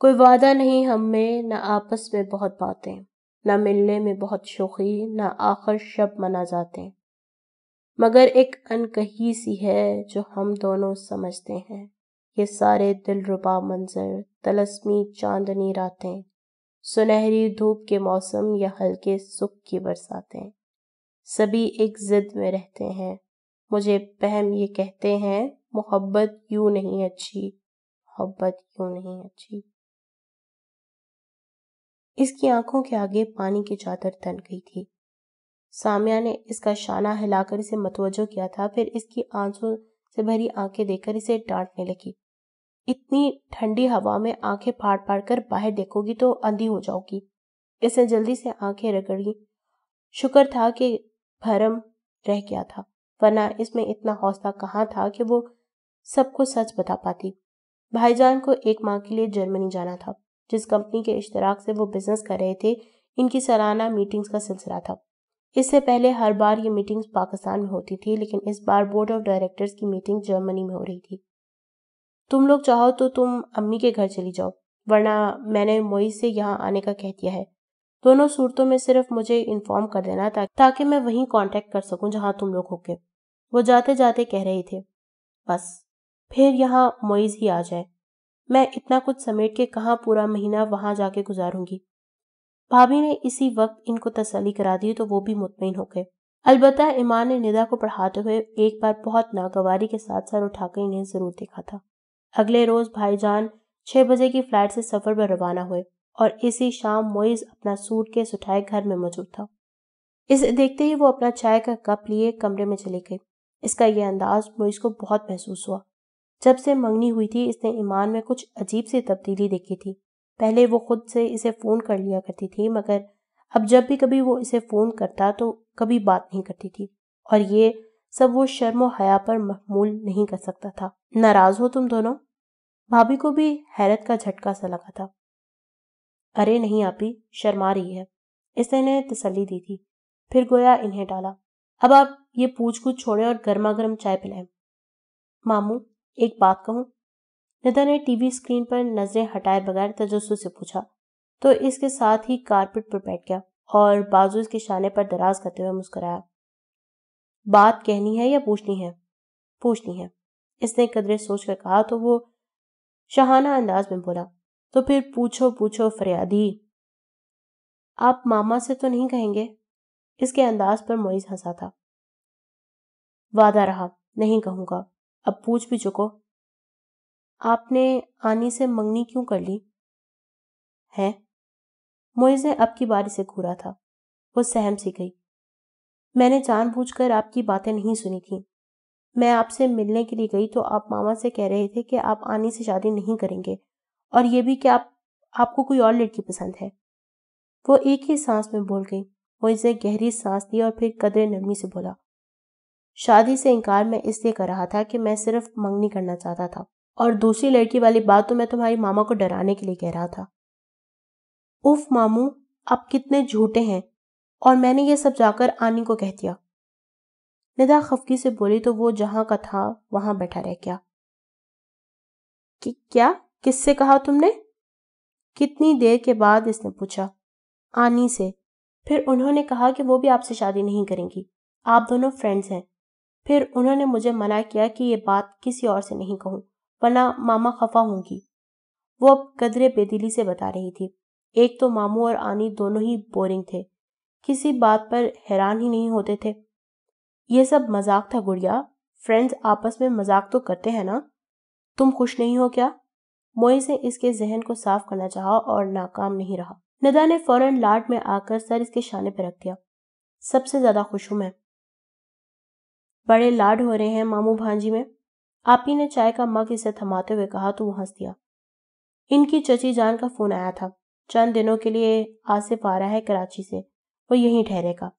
कोई वादा नहीं हम में न आपस में बहुत बातें न मिलने में बहुत शोखी न आखिर शब मना जाते मगर एक अनकही सी है जो हम दोनों समझते हैं ये सारे दिलरुबा मंजर तलस्मी चांदनी रातें सुनहरी धूप के मौसम या हल्के सुख की बरसातें सभी एक जिद में रहते हैं मुझे बहम ये कहते हैं मोहब्बत यूं नहीं अच्छी मोहब्बत यूं नहीं अच्छी इसकी आंखों के आगे पानी की चादर तन गई थी सामिया ने इसका शाना हिलाकर इसे मतवजो किया था फिर इसकी आंसू से भरी आंखें देखकर इसे डांटने लगी इतनी ठंडी हवा में आंखें फाड़ फाड़ कर बाहर देखोगी तो अंधी हो जाओगी इसने जल्दी से आंखें रगड़ी शुक्र था कि भरम रह गया था वरना इसमें इतना हौसला कहाँ था कि वो सबको सच बता पाती भाईजान को एक माह के लिए जर्मनी जाना था जिस कंपनी के इश्तराक से वो बिजनेस कर रहे थे इनकी सालाना मीटिंग्स का सिलसिला था इससे पहले हर बार ये मीटिंग्स पाकिस्तान में होती थी लेकिन इस बार बोर्ड ऑफ डायरेक्टर्स की मीटिंग जर्मनी में हो रही थी तुम लोग चाहो तो तुम अम्मी के घर चली जाओ वरना मैंने मोई से यहाँ आने का कह दिया है दोनों सूरतों में सिर्फ मुझे इन्फॉर्म कर देना ताकि मैं वहीं कांटेक्ट कर सकूं जहां तुम लोग होके वो जाते जाते कह रहे थे बस फिर यहाँ मोइज ही आ जाए मैं इतना कुछ समेट के कहाँ पूरा महीना वहां जाके गुजारूंगी भाभी ने इसी वक्त इनको तसली करा दी तो वो भी मुतमिन हो गए अलबत्त ईमान ने निदा को पढ़ाते हुए एक बार बहुत नागवारी के साथ सर उठाकर इन्हें जरूर देखा था अगले रोज भाईजान छह बजे की फ्लाइट से सफर पर रवाना हुए और इसी शाम मोइज अपना सूट के सुठाए घर में मौजूद था इसे देखते ही वो अपना चाय का कप लिए कमरे में चले गए इसका यह अंदाज मोइस को बहुत महसूस हुआ जब से मंगनी हुई थी इसने ईमान में कुछ अजीब सी तब्दीली देखी थी पहले वो खुद से इसे फ़ोन कर लिया करती थी मगर अब जब भी कभी वो इसे फ़ोन करता तो कभी बात नहीं करती थी और ये सब वो शर्म व हया पर महमूल नहीं कर सकता था नाराज़ हो तुम दोनों भाभी को भी हैरत का झटका सा लगा था अरे नहीं आपी शर्मा रही है इसने तसली दी थी फिर गोया इन्हें डाला अब आप ये पूछ कूछ छोड़े और गर्मा गर्म चाय पिलाए मामू एक बात कहूं निधा ने टीवी स्क्रीन पर नजरें हटाए बगैर तजस्सु से पूछा तो इसके साथ ही कारपेट पर बैठ गया और बाजू इसके शाने पर दराज करते हुए मुस्कुराया बात कहनी है या पूछनी है पूछनी है इसने कदरे सोच कर कहा तो वो शहाना अंदाज में बोला तो फिर पूछो पूछो फरियादी आप मामा से तो नहीं कहेंगे इसके अंदाज पर मोइज हंसा था वादा रहा नहीं कहूंगा अब पूछ भी चुको आपने आनी से मंगनी क्यों कर ली है मोइज ने अब की बारी से घूरा था वो सहम सी गई मैंने जानबूझकर आपकी बातें नहीं सुनी थी मैं आपसे मिलने के लिए गई तो आप मामा से कह रहे थे कि आप आनी से शादी नहीं करेंगे और ये भी कि आप आपको कोई और लड़की पसंद है वो एक ही सांस में बोल गई वो इसे गहरी सांस दी और फिर कदरे नरमी से बोला शादी से इनकार मैं इसलिए कर रहा था कि मैं सिर्फ मंगनी करना चाहता था और दूसरी लड़की वाली बात तो मैं तुम्हारी मामा को डराने के लिए कह रहा था उफ मामू आप कितने झूठे हैं और मैंने ये सब जाकर आनी को कह दिया निदा खफकी से बोली तो वो जहां का था वहां बैठा रह गया कि क्या किससे कहा तुमने कितनी देर के बाद इसने पूछा आनी से फिर उन्होंने कहा कि वो भी आपसे शादी नहीं करेंगी आप दोनों फ्रेंड्स हैं फिर उन्होंने मुझे मना किया कि ये बात किसी और से नहीं कहूँ वरना मामा खफा होंगी वो अब कदरे बेदिली से बता रही थी एक तो मामू और आनी दोनों ही बोरिंग थे किसी बात पर हैरान ही नहीं होते थे यह सब मजाक था गुड़िया फ्रेंड्स आपस में मजाक तो करते हैं ना तुम खुश नहीं हो क्या मोई से इसके जहन को साफ करना चाहा और नाकाम नहीं रहा निदा ने फौरन लाड में आकर सर इसके शाने पर रख दिया सबसे ज्यादा खुश हूं मैं बड़े लाड हो रहे हैं मामू भांजी में आपी ने चाय का मग इसे थमाते हुए कहा तो वो हंस दिया इनकी चची जान का फोन आया था चंद दिनों के लिए आसिफ आ रहा है कराची से वो यहीं ठहरेगा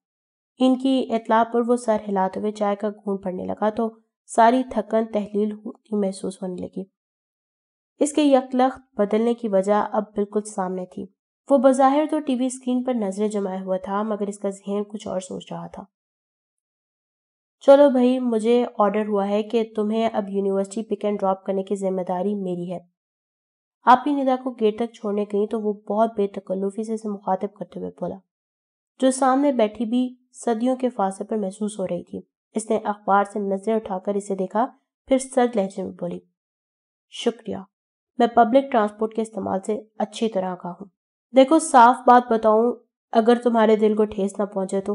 इनकी इतला पर वो सर हिलाते हुए चाय का घूम पड़ने लगा तो सारी थकन तहलील होती महसूस होने लगी इसके यकलख बदलने की वजह अब बिल्कुल सामने थी वो बाहिर तो टीवी स्क्रीन पर नजरें जमाए हुआ था मगर इसका जहन कुछ और सोच रहा था चलो भाई मुझे ऑर्डर हुआ है कि तुम्हें अब यूनिवर्सिटी पिक एंड ड्रॉप करने की जिम्मेदारी मेरी है आप ही निदा को गेट तक छोड़ने गई तो वो बहुत बेतकल्लुफी से इसे मुखातिब करते हुए बोला जो सामने बैठी भी सदियों के फासले पर महसूस हो रही थी इसने अखबार से नजरें उठाकर इसे देखा फिर सर्द लहजे में बोली शुक्रिया मैं पब्लिक ट्रांसपोर्ट के इस्तेमाल से अच्छी तरह का हूँ देखो साफ बात बताऊं अगर तुम्हारे दिल को ठेस ना पहुंचे तो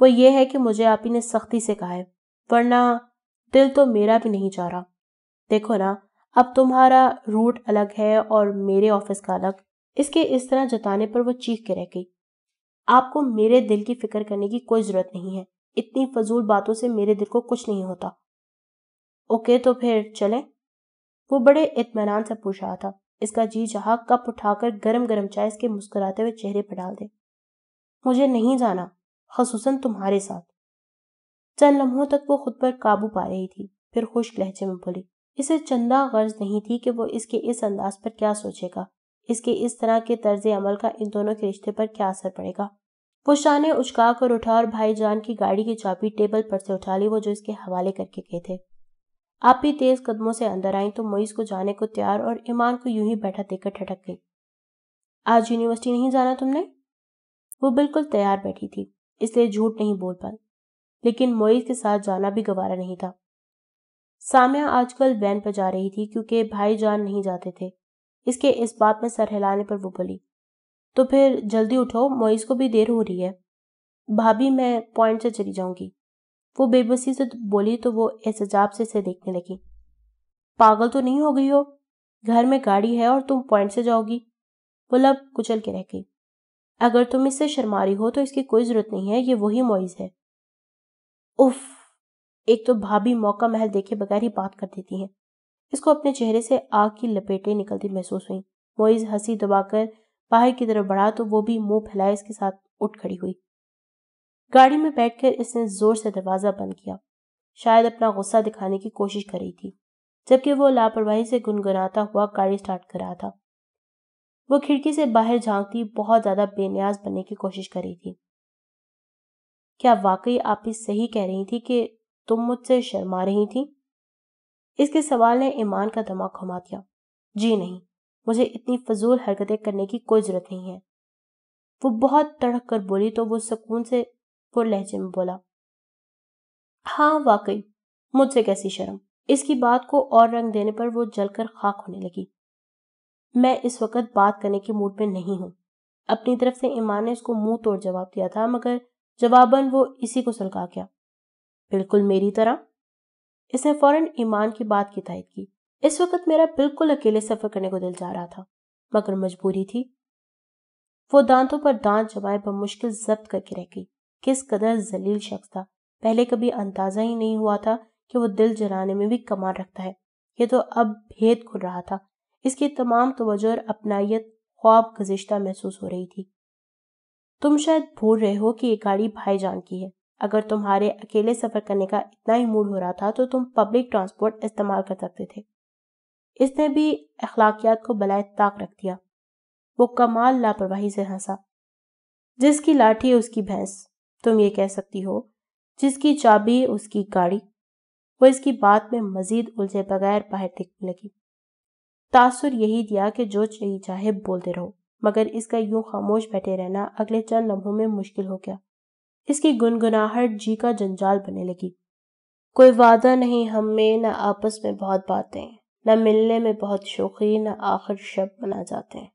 वो ये है कि मुझे आप ही ने सख्ती से कहा है वरना दिल तो मेरा भी नहीं चाह रहा देखो ना अब तुम्हारा रूट अलग है और मेरे ऑफिस का अलग इसके इस तरह जताने पर वो चीख के रह गई आपको मेरे दिल की फिक्र करने की कोई जरूरत नहीं है इतनी फजूल बातों से मेरे दिल को कुछ नहीं होता ओके तो फिर चलें वो बड़े इतमान से पूछ रहा था इसका जी चाह कप उठाकर गरम गरम चाय इसके मुस्कुराते हुए चेहरे पर डाल दे मुझे नहीं जाना खसूस तुम्हारे साथ चंद लम्हों तक वो खुद पर काबू पा रही थी फिर खुश लहजे में बोली इसे चंदा गर्ज नहीं थी कि वो इसके इस अंदाज पर क्या सोचेगा इसके इस तरह के तर्ज अमल का इन दोनों के रिश्ते पर क्या असर पड़ेगा वो शाने उछका कर उठा और भाई जान की गाड़ी की चाबी टेबल पर से उठा ली वो जो इसके हवाले करके गए थे आप भी तेज कदमों से अंदर आई तो मोईस को जाने को तैयार और ईमान को यूं ही बैठा देकर ठटक गई आज यूनिवर्सिटी नहीं जाना तुमने वो बिल्कुल तैयार बैठी थी इसलिए झूठ नहीं बोल पाई लेकिन मोईस के साथ जाना भी गवारा नहीं था साम्या आजकल वैन पर जा रही थी क्योंकि भाई जान नहीं जाते थे इसके इस बात में सर हिलाने पर वो बोली तो फिर जल्दी उठो मोइस को भी देर हो रही है भाभी मैं पॉइंट से चली जाऊंगी वो बेबसी से बोली तो वो एहतजाब से इसे देखने लगी पागल तो नहीं हो गई हो घर में गाड़ी है और तुम पॉइंट से जाओगी वो लब कुचल के रह गई अगर तुम इससे शर्मा रही हो तो इसकी कोई ज़रूरत नहीं है ये वही मोइज़ है उफ एक तो भाभी मौका महल देखे बगैर ही बात कर देती हैं इसको अपने चेहरे से आग की लपेटे निकलती महसूस हुई मोइज़ हंसी दबाकर बाहर की तरफ बढ़ा तो वो भी मुंह फैलाए इसके साथ उठ खड़ी हुई गाड़ी में बैठकर इसने जोर से दरवाज़ा बंद किया शायद अपना गुस्सा दिखाने की कोशिश कर रही थी जबकि वो लापरवाही से गुनगुनाता हुआ गाड़ी स्टार्ट कर रहा था वो खिड़की से बाहर झांकती बहुत ज़्यादा बेनियाज बनने की कोशिश करी थी क्या वाकई आप ही सही कह रही थी कि तुम मुझसे शर्मा रही थी इसके सवाल ने ईमान का दिमाग घुमा दिया जी नहीं मुझे इतनी फजूल हरकतें करने की कोई ज़रूरत नहीं है वो बहुत तड़क कर बोली तो वो सुकून से वो लहजे में बोला हाँ वाकई मुझसे कैसी शर्म इसकी बात को और रंग देने पर वो जलकर खाक होने लगी मैं इस वक्त बात करने के मूड में नहीं हूं अपनी तरफ से ईमान ने इसको मुंह तोड़ जवाब दिया था मगर जवाबन वो इसी को सलका गया बिल्कुल मेरी तरह इसने फौरन ईमान की बात की तायद की इस वक्त मेरा बिल्कुल अकेले सफर करने को दिल जा रहा था मगर मजबूरी थी वो दांतों पर दांत जमाए पर मुश्किल जब्त करके रह गई किस कदर जलील शख्स था पहले कभी अंदाजा ही नहीं हुआ था कि वो दिल जलाने में भी कमाल रखता है ये तो अब भेद खुल रहा था इसकी तमाम तोज्जो और अपनाइत ख्वाब गजिश्ता महसूस हो रही थी तुम शायद भूल रहे हो कि ये गाड़ी भाईजान की है अगर तुम्हारे अकेले सफर करने का इतना ही मूड हो रहा था तो तुम पब्लिक ट्रांसपोर्ट इस्तेमाल कर सकते थे इसने भी अखलाकियात को बलाय ताक रख दिया वो कमाल लापरवाही से हंसा जिसकी लाठी है उसकी भैंस तुम ये कह सकती हो जिसकी चाबी उसकी गाड़ी वो इसकी बात में मजीद उलझे बगैर बाहर दिखने लगी तासुर यही दिया कि जो चाहिए चाहे बोलते रहो मगर इसका यूं खामोश बैठे रहना अगले चंद लम्हों में मुश्किल हो गया इसकी गुनगुनाहट जी का जंजाल बने लगी कोई वादा नहीं हम में न आपस में बहुत बातें न मिलने में बहुत शौकी न आखिर शब बना जाते हैं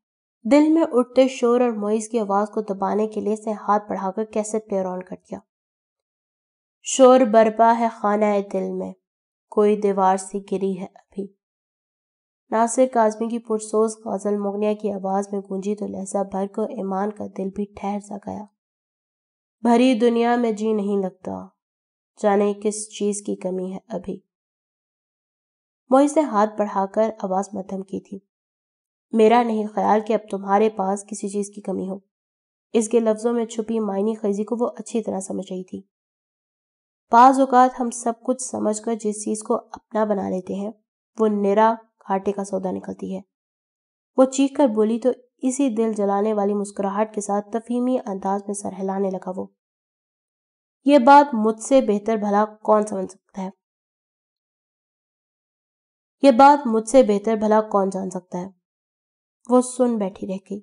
दिल में उठते शोर और मोइज की आवाज को दबाने के लिए से हाथ बढ़ाकर कैसे पेरौन कर दिया शोर बरपा है खाना है दिल में कोई दीवार सी गिरी है अभी नासिर काजमी की पुरसोस गजल मुगनिया की आवाज में गूंजी तो लहजा भर को ईमान का दिल भी ठहर सा गया भरी दुनिया में जी नहीं लगता जाने किस चीज की कमी है अभी मोइज ने हाथ बढ़ाकर आवाज मध्यम की थी मेरा नहीं ख्याल कि अब तुम्हारे पास किसी चीज़ की कमी हो इसके लफ्ज़ों में छुपी मायनी खैजी को वो अच्छी तरह समझ रही थी बाज अवकात हम सब कुछ समझकर जिस चीज़ को अपना बना लेते हैं वो निरा घाटे का सौदा निकलती है वो चीख कर बोली तो इसी दिल जलाने वाली मुस्कुराहट के साथ तफीमी अंदाज में सर हिलाने लगा वो ये बात मुझसे बेहतर भला कौन समझ सकता है ये बात मुझसे बेहतर भला कौन जान सकता है वो सुन बैठी रह गई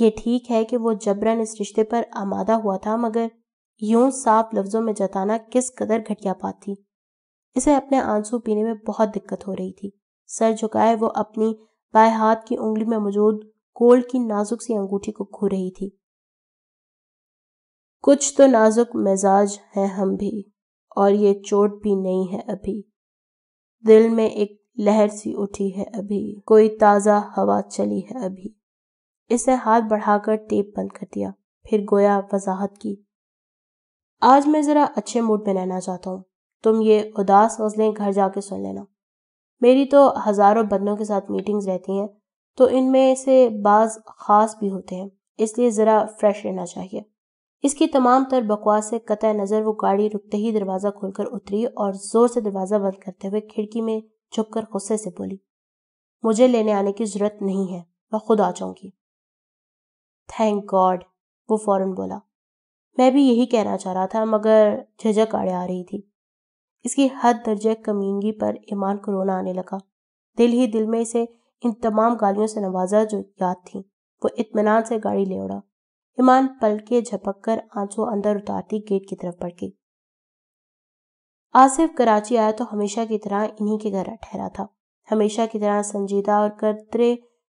ये ठीक है कि वो जबरन इस रिश्ते पर आमादा हुआ था मगर यूं साफ लफ्जों में जताना किस कदर घटिया बात थी इसे अपने आंसू पीने में बहुत दिक्कत हो रही थी सर झुकाए वो अपनी बाएं हाथ की उंगली में मौजूद कोल की नाजुक सी अंगूठी को घू रही थी कुछ तो नाजुक मिजाज हैं हम भी और ये चोट भी नहीं है अभी दिल में एक लहर सी उठी है अभी कोई ताज़ा हवा चली है अभी इसे हाथ बढ़ाकर टेप बंद कर दिया फिर गोया वजाहत की आज मैं ज़रा अच्छे मूड में रहना चाहता हूँ तुम ये उदास गज़लें घर जाके सुन लेना मेरी तो हज़ारों बंदों के साथ मीटिंग्स रहती हैं तो इनमें से बाज़ ख़ास भी होते हैं इसलिए ज़रा फ्रेश रहना चाहिए इसकी तमाम तर बकवास से कतः नज़र वो गाड़ी रुकते ही दरवाज़ा खोलकर उतरी और ज़ोर से दरवाज़ा बंद करते हुए खिड़की में झुककर गुस्से से बोली मुझे लेने आने की जरूरत नहीं है मैं खुद आ जाऊंगी थैंक गॉड वो फौरन बोला मैं भी यही कहना चाह रहा था मगर झक आड़े आ रही थी इसकी हद दर्जे कमीनगी पर ईमान को रोना आने लगा दिल ही दिल में इसे इन तमाम गालियों से नवाजा जो याद थी वो इतमान से गाड़ी ले उड़ा ईमान पल के झपक कर आंचों अंदर उतारती गेट की तरफ पड़ गई आसिफ कराची आया तो हमेशा की तरह इन्हीं के घर ठहरा था हमेशा की तरह संजीदा और कर्तरे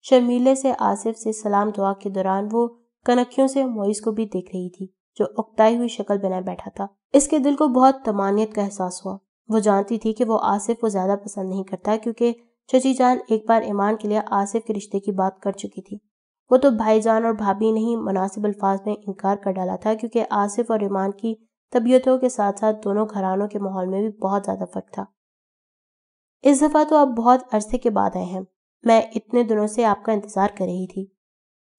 शर्मीले से आसिफ से सलाम दुआ के दौरान वो कनखियों से मोइस को भी देख रही थी जो उकताई हुई शक्ल बनाए बैठा था इसके दिल को बहुत तमानियत का एहसास हुआ वो जानती थी कि वो आसिफ को ज़्यादा पसंद नहीं करता क्योंकि चची जान एक बार ईमान के लिए आसिफ के रिश्ते की बात कर चुकी थी वो तो भाईजान और भाभी नहीं मुनासिब अल्फाज में इनकार कर डाला था क्योंकि आसिफ और ईमान की तबीयतों के साथ साथ दोनों घरानों के माहौल में भी बहुत ज़्यादा फर्क था इस दफ़ा तो आप बहुत अरसे के बाद आए हैं मैं इतने दिनों से आपका इंतज़ार कर रही थी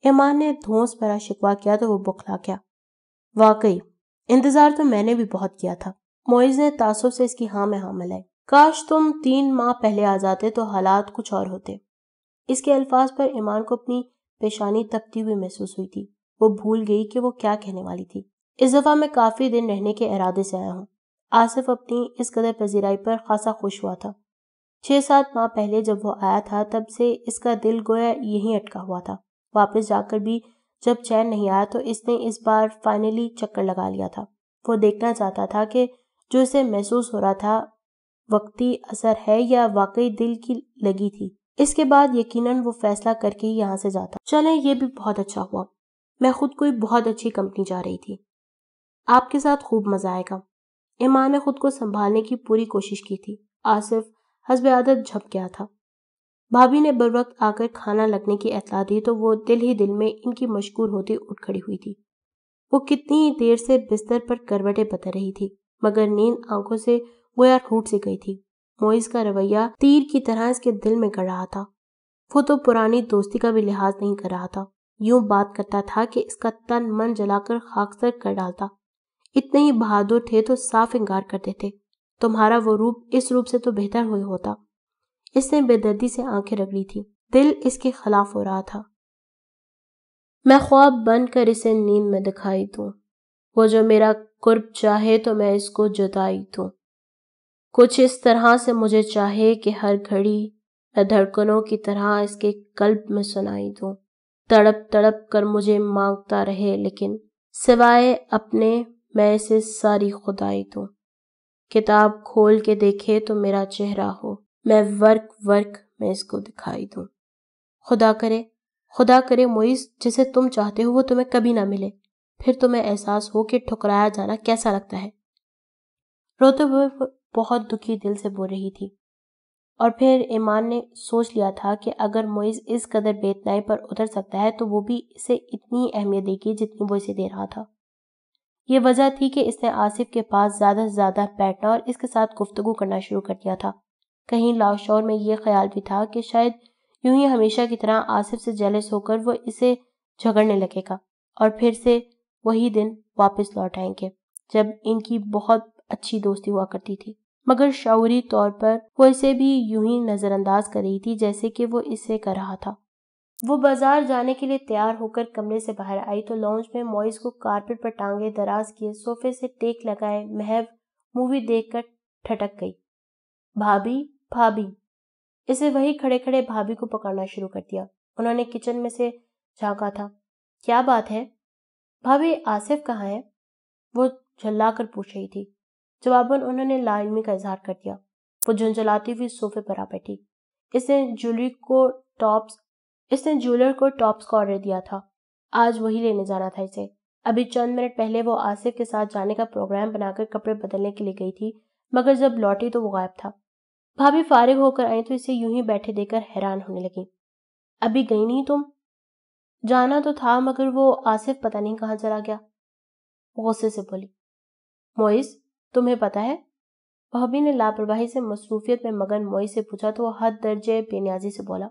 ईमान ने धोस भरा शिकवा किया तो वो बुखला क्या वाकई इंतज़ार तो मैंने भी बहुत किया था मोइज ने तासुब से इसकी हाँ में हाँ मिलाई काश तुम तीन माह पहले आ जाते तो हालात कुछ और होते इसके अल्फाज पर ईमान को अपनी पेशानी तपती हुई महसूस हुई थी वो भूल गई कि वो क्या कहने वाली थी इस दफ़ा मैं काफ़ी दिन रहने के इरादे से आया हूँ आसिफ अपनी इस कदर पजीराई पर खासा खुश हुआ था छः सात माह पहले जब वो आया था तब से इसका दिल गोया यहीं अटका हुआ था वापस जाकर भी जब चैन नहीं आया तो इसने इस बार फाइनली चक्कर लगा लिया था वो देखना चाहता था कि जो इसे महसूस हो रहा था वक्ती असर है या वाकई दिल की लगी थी इसके बाद यकीनन वो फैसला करके ही यहाँ से जाता चले ये भी बहुत अच्छा हुआ मैं खुद कोई बहुत अच्छी कंपनी जा रही थी आपके साथ खूब मजा आएगा इमान ने खुद को संभालने की पूरी कोशिश की थी आसिफ हसब आदत झप गया था भाभी ने बर वक्त आकर खाना लगने की इतला दी तो वो दिल ही दिल में इनकी मशगूर होती उठ खड़ी हुई थी वो कितनी देर से बिस्तर पर करवटे बता रही थी मगर नींद आंखों से गोया फूट सी गई थी मोइस का रवैया तीर की तरह इसके दिल में गड़ रहा था वो तो पुरानी दोस्ती का भी लिहाज नहीं कर रहा था यूं बात करता था कि इसका तन मन जलाकर खाकसर कर डालता इतने ही बहादुर थे तो साफ इंकार करते थे तुम्हारा वो रूप इस रूप से तो बेहतर हुए होता इसने बेदर्दी से आंखें रगड़ी थी दिल इसके खिलाफ हो रहा था मैं ख्वाब बनकर इसे नींद में दिखाई दू वो जो मेरा कुर्ब चाहे तो मैं इसको जुदाई दू कुछ इस तरह से मुझे चाहे कि हर घड़ी मैं धड़कनों की तरह इसके कल्प में सुनाई दू तड़प तड़प कर मुझे मांगता रहे लेकिन सिवाय अपने मैं इसे सारी खुदाई दू किताब खोल के देखे तो मेरा चेहरा हो मैं वर्क वर्क में इसको दिखाई दू खुदा करे खुदा करे मोइस जिसे तुम चाहते हो वो तुम्हें कभी ना मिले फिर तुम्हें एहसास हो कि ठुकराया जाना कैसा लगता है रोते हुए बहुत दुखी दिल से बोल रही थी और फिर ईमान ने सोच लिया था कि अगर मोइज इस कदर बेतनाई पर उतर सकता है तो वो भी इसे इतनी अहमियत देगी जितनी वो इसे दे रहा था ये वजह थी कि इसने आसिफ के पास ज़्यादा से ज़्यादा बैठना और इसके साथ गुफ्तगु करना शुरू कर दिया था कहीं लाशोर में ये ख्याल भी था कि शायद यूं ही हमेशा की तरह आसिफ से जेलस होकर वो इसे झगड़ने लगेगा और फिर से वही दिन वापस लौट आएंगे जब इनकी बहुत अच्छी दोस्ती हुआ करती थी मगर शौरी तौर पर वो इसे भी यूं ही नज़रअंदाज कर रही थी जैसे कि वो इसे कर रहा था वो बाजार जाने के लिए तैयार होकर कमरे से बाहर आई तो लॉन्च में मॉइस को कारपेट पर टांगे दराज किए सोफे से टेक लगाए महव मूवी देखकर ठटक गई भाभी भाभी इसे वही खड़े खड़े भाभी को पकड़ना शुरू कर दिया उन्होंने किचन में से झांका था क्या बात है भाभी आसिफ कहाँ है वो झल्ला कर पूछ रही थी जवाबन उन्होंने लाजमी का इजहार कर दिया वो झुंझलाती हुई सोफे पर आ बैठी इसने ज्वेलरी को टॉप्स इसने ज्वेलर को टॉप्स का ऑर्डर दिया था आज वही लेने जाना था इसे अभी चंद मिनट पहले वो आसिफ के साथ जाने का प्रोग्राम बनाकर कपड़े बदलने के लिए गई थी मगर जब लौटी तो वो गायब था भाभी फारिग होकर आई तो इसे यूं ही बैठे देखकर हैरान होने लगी अभी गई नहीं तुम जाना तो था मगर वो आसिफ पता नहीं कहाँ चला गया गुस्से से बोली मोइस तुम्हें पता है भाभी ने लापरवाही से मसरूफियत में मगन मोइस से पूछा तो वो हद दर्जे बेनियाजी से बोला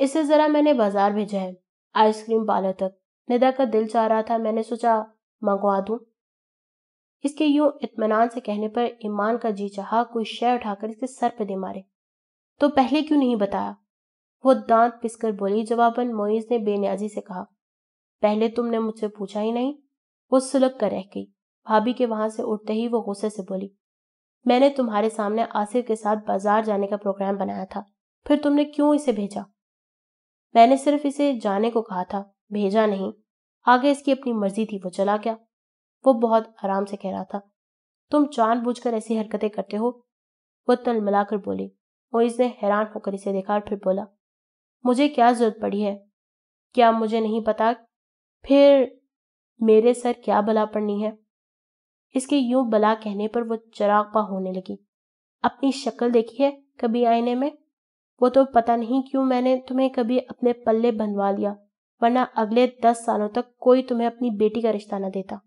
इसे जरा मैंने बाजार भेजा है आइसक्रीम पार्लर तक निदा का दिल चाह रहा था मैंने सोचा मंगवा दूं इसके यूं इतमान से कहने पर ईमान का जी चाह कोई शय उठाकर इसके सर पर दे मारे तो पहले क्यों नहीं बताया वो दांत पिसकर बोली जवाबन मोइज ने बेनियाजी से कहा पहले तुमने मुझसे पूछा ही नहीं वो सुलग कर रह गई भाभी के वहां से उठते ही वो गुस्से से बोली मैंने तुम्हारे सामने आसिर के साथ बाजार जाने का प्रोग्राम बनाया था फिर तुमने क्यों इसे भेजा मैंने सिर्फ इसे जाने को कहा था भेजा नहीं आगे इसकी अपनी मर्जी थी वो चला क्या वो बहुत आराम से कह रहा था तुम जानबूझकर ऐसी हरकतें करते हो वो तल मिलाकर बोली मोइज ने हैरान होकर इसे देखा और फिर बोला मुझे क्या जरूरत पड़ी है क्या मुझे नहीं पता फिर मेरे सर क्या बला पड़नी है इसके यूं बला कहने पर वो चराग पा होने लगी अपनी शक्ल देखी है कभी आईने में वो तो पता नहीं क्यों मैंने तुम्हें कभी अपने पल्ले बंधवा लिया वरना अगले दस सालों तक कोई तुम्हें अपनी बेटी का रिश्ता ना देता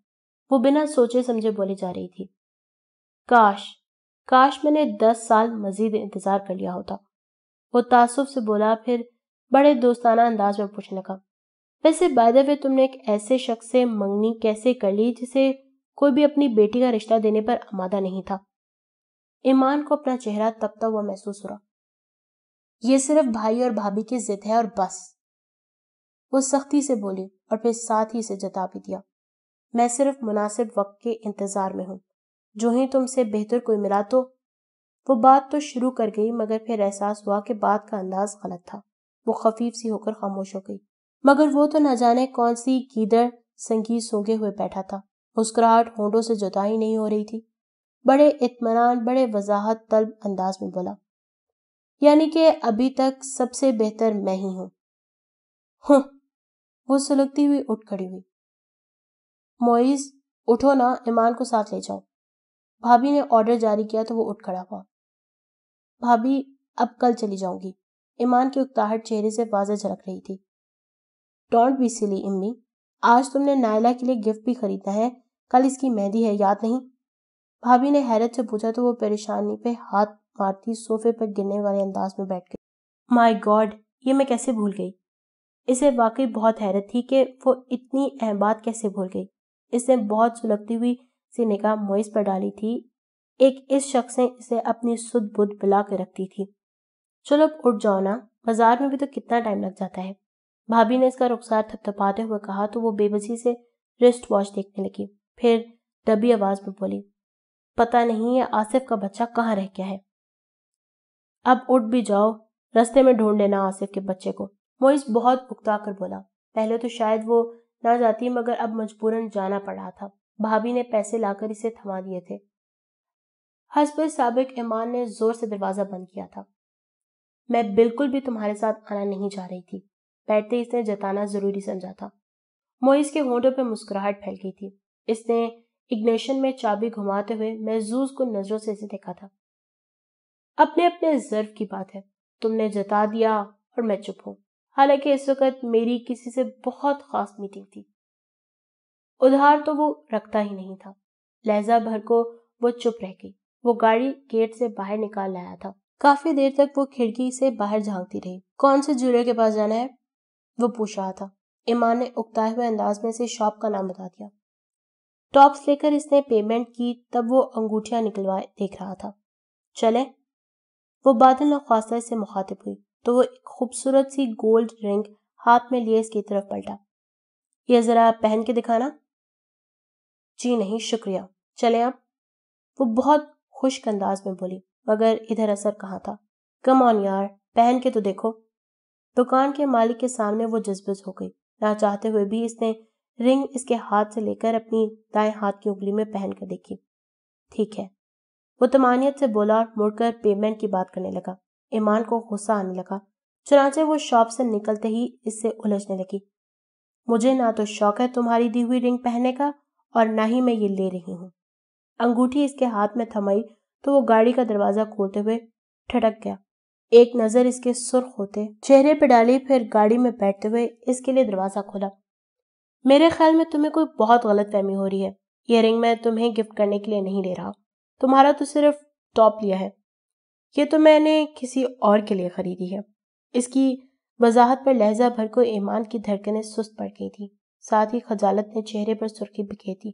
वो बिना सोचे समझे बोले जा रही थी काश काश मैंने दस साल मजीद इंतजार कर लिया होता वो तासुब से बोला फिर बड़े दोस्ताना अंदाज में पूछने लगा वैसे बाय द वे तुमने एक ऐसे शख्स से मंगनी कैसे कर ली जिसे कोई भी अपनी बेटी का रिश्ता देने पर आमादा नहीं था ईमान को अपना चेहरा तपता हुआ महसूस हो रहा ये सिर्फ भाई और भाभी की जिद है और बस वो सख्ती से बोली और फिर साथ ही से जता भी दिया मैं सिर्फ मुनासिब वक्त के इंतजार में हूं जो ही तुमसे बेहतर कोई मिला तो वो बात तो शुरू कर गई मगर फिर एहसास हुआ कि बात का अंदाज गलत था वो खफीफ सी होकर खामोश हो गई मगर वो तो न जाने कौन सी गीदड़ संगीत सूंघे हुए बैठा था मुस्कुराहट होंडों से जुदा ही नहीं हो रही थी बड़े इतमान बड़े वजाहत तलब अंदाज में बोला यानी कि अभी तक सबसे बेहतर मैं ही हूं वो सुलगती हुई उठ खड़ी हुई मोइज उठो ना ईमान को साथ ले जाओ भाभी ने ऑर्डर जारी किया तो वो उठ खड़ा हुआ भाभी अब कल चली जाऊंगी ईमान की उकताहट चेहरे से वाजह झलक रही थी डोंट बी सिली इम्मी आज तुमने नायला के लिए गिफ्ट भी खरीदा है कल इसकी मेहंदी है याद नहीं भाभी ने हैरत से पूछा तो वो परेशानी पे हाथ मारती सोफे पर गिरने वाले अंदाज में बैठ गई माई गॉड ये मैं कैसे भूल गई इसे वाकई बहुत हैरत थी कि वो इतनी अहम बात कैसे भूल गई इसने बहुत सुलगती हुई से निगाह मोइस पर डाली थी एक इस शख्स ने इसे अपनी सुध बुद्ध बुला के रखती थी चलो अब उठ जाओ ना बाजार में भी तो कितना टाइम लग जाता है भाभी ने इसका रुखसार थपथपाते हुए कहा तो वो बेबसी से रिस्ट वॉच देखने लगी फिर दबी आवाज में बोली पता नहीं है आसिफ का बच्चा कहाँ रह गया है अब उठ भी जाओ रास्ते में ढूंढ लेना आसिफ के बच्चे को मोइस बहुत पुख्ता कर बोला पहले तो शायद वो ना जाती मगर अब मजबूरन जाना पड़ा था भाभी ने पैसे लाकर इसे थमा दिए थे हसब सबक ईमान ने जोर से दरवाज़ा बंद किया था मैं बिल्कुल भी तुम्हारे साथ आना नहीं चाह रही थी बैठते इसने जताना ज़रूरी समझा था मोइस के होंठों पर मुस्कुराहट फैल गई थी इसने इग्नेशन में चाबी घुमाते हुए महजूज को नज़रों से इसे देखा था अपने अपने जर्व की बात है तुमने जता दिया और मैं चुप हूं हालांकि इस वक्त मेरी किसी से बहुत खास मीटिंग थी उधार तो वो रखता ही नहीं था लहजा भर को वो चुप रह गई वो गाड़ी गेट से बाहर निकाल लाया था काफी देर तक वो खिड़की से बाहर झांकती रही कौन से जूलियर के पास जाना है वो पूछ रहा था ईमान ने उगताए हुए अंदाज में से शॉप का नाम बता दिया टॉप्स लेकर इसने पेमेंट की तब वो अंगूठिया निकलवाए देख रहा था चले वो बादल और फासले से मुखातिब हुई तो वो एक खूबसूरत सी गोल्ड रिंग हाथ में लिए इसकी तरफ पलटा ये ज़रा पहन के दिखाना जी नहीं शुक्रिया चले आप वो बहुत खुश्क अंदाज में बोली मगर इधर असर कहाँ था कम ऑन यार पहन के तो देखो दुकान के मालिक के सामने वो जजबज हो गई ना चाहते हुए भी इसने रिंग इसके हाथ से लेकर अपनी दाएं हाथ की उंगली में पहन कर देखी ठीक है वो तमानियत से बोला और मुड़कर पेमेंट की बात करने लगा ईमान को गुस्सा आने लगा चुनाचे वो शॉप से निकलते ही इससे उलझने लगी मुझे ना तो शौक है तुम्हारी दी हुई रिंग पहनने का और ना ही मैं ये ले रही हूँ अंगूठी इसके हाथ में थमाई तो वो गाड़ी का दरवाजा खोलते हुए ठटक गया एक नज़र इसके सुर्ख होते चेहरे पर डाली फिर गाड़ी में बैठते हुए इसके लिए दरवाज़ा खोला मेरे ख्याल में तुम्हें कोई बहुत गलत फहमी हो रही है ये रिंग मैं तुम्हें गिफ्ट करने के लिए नहीं ले रहा तुम्हारा तो सिर्फ टॉप लिया है ये तो मैंने किसी और के लिए खरीदी है इसकी वजाहत पर लहजा भर को ईमान की धड़कनें सुस्त पड़ गई थी साथ ही खजालत ने चेहरे पर सुर्खी दी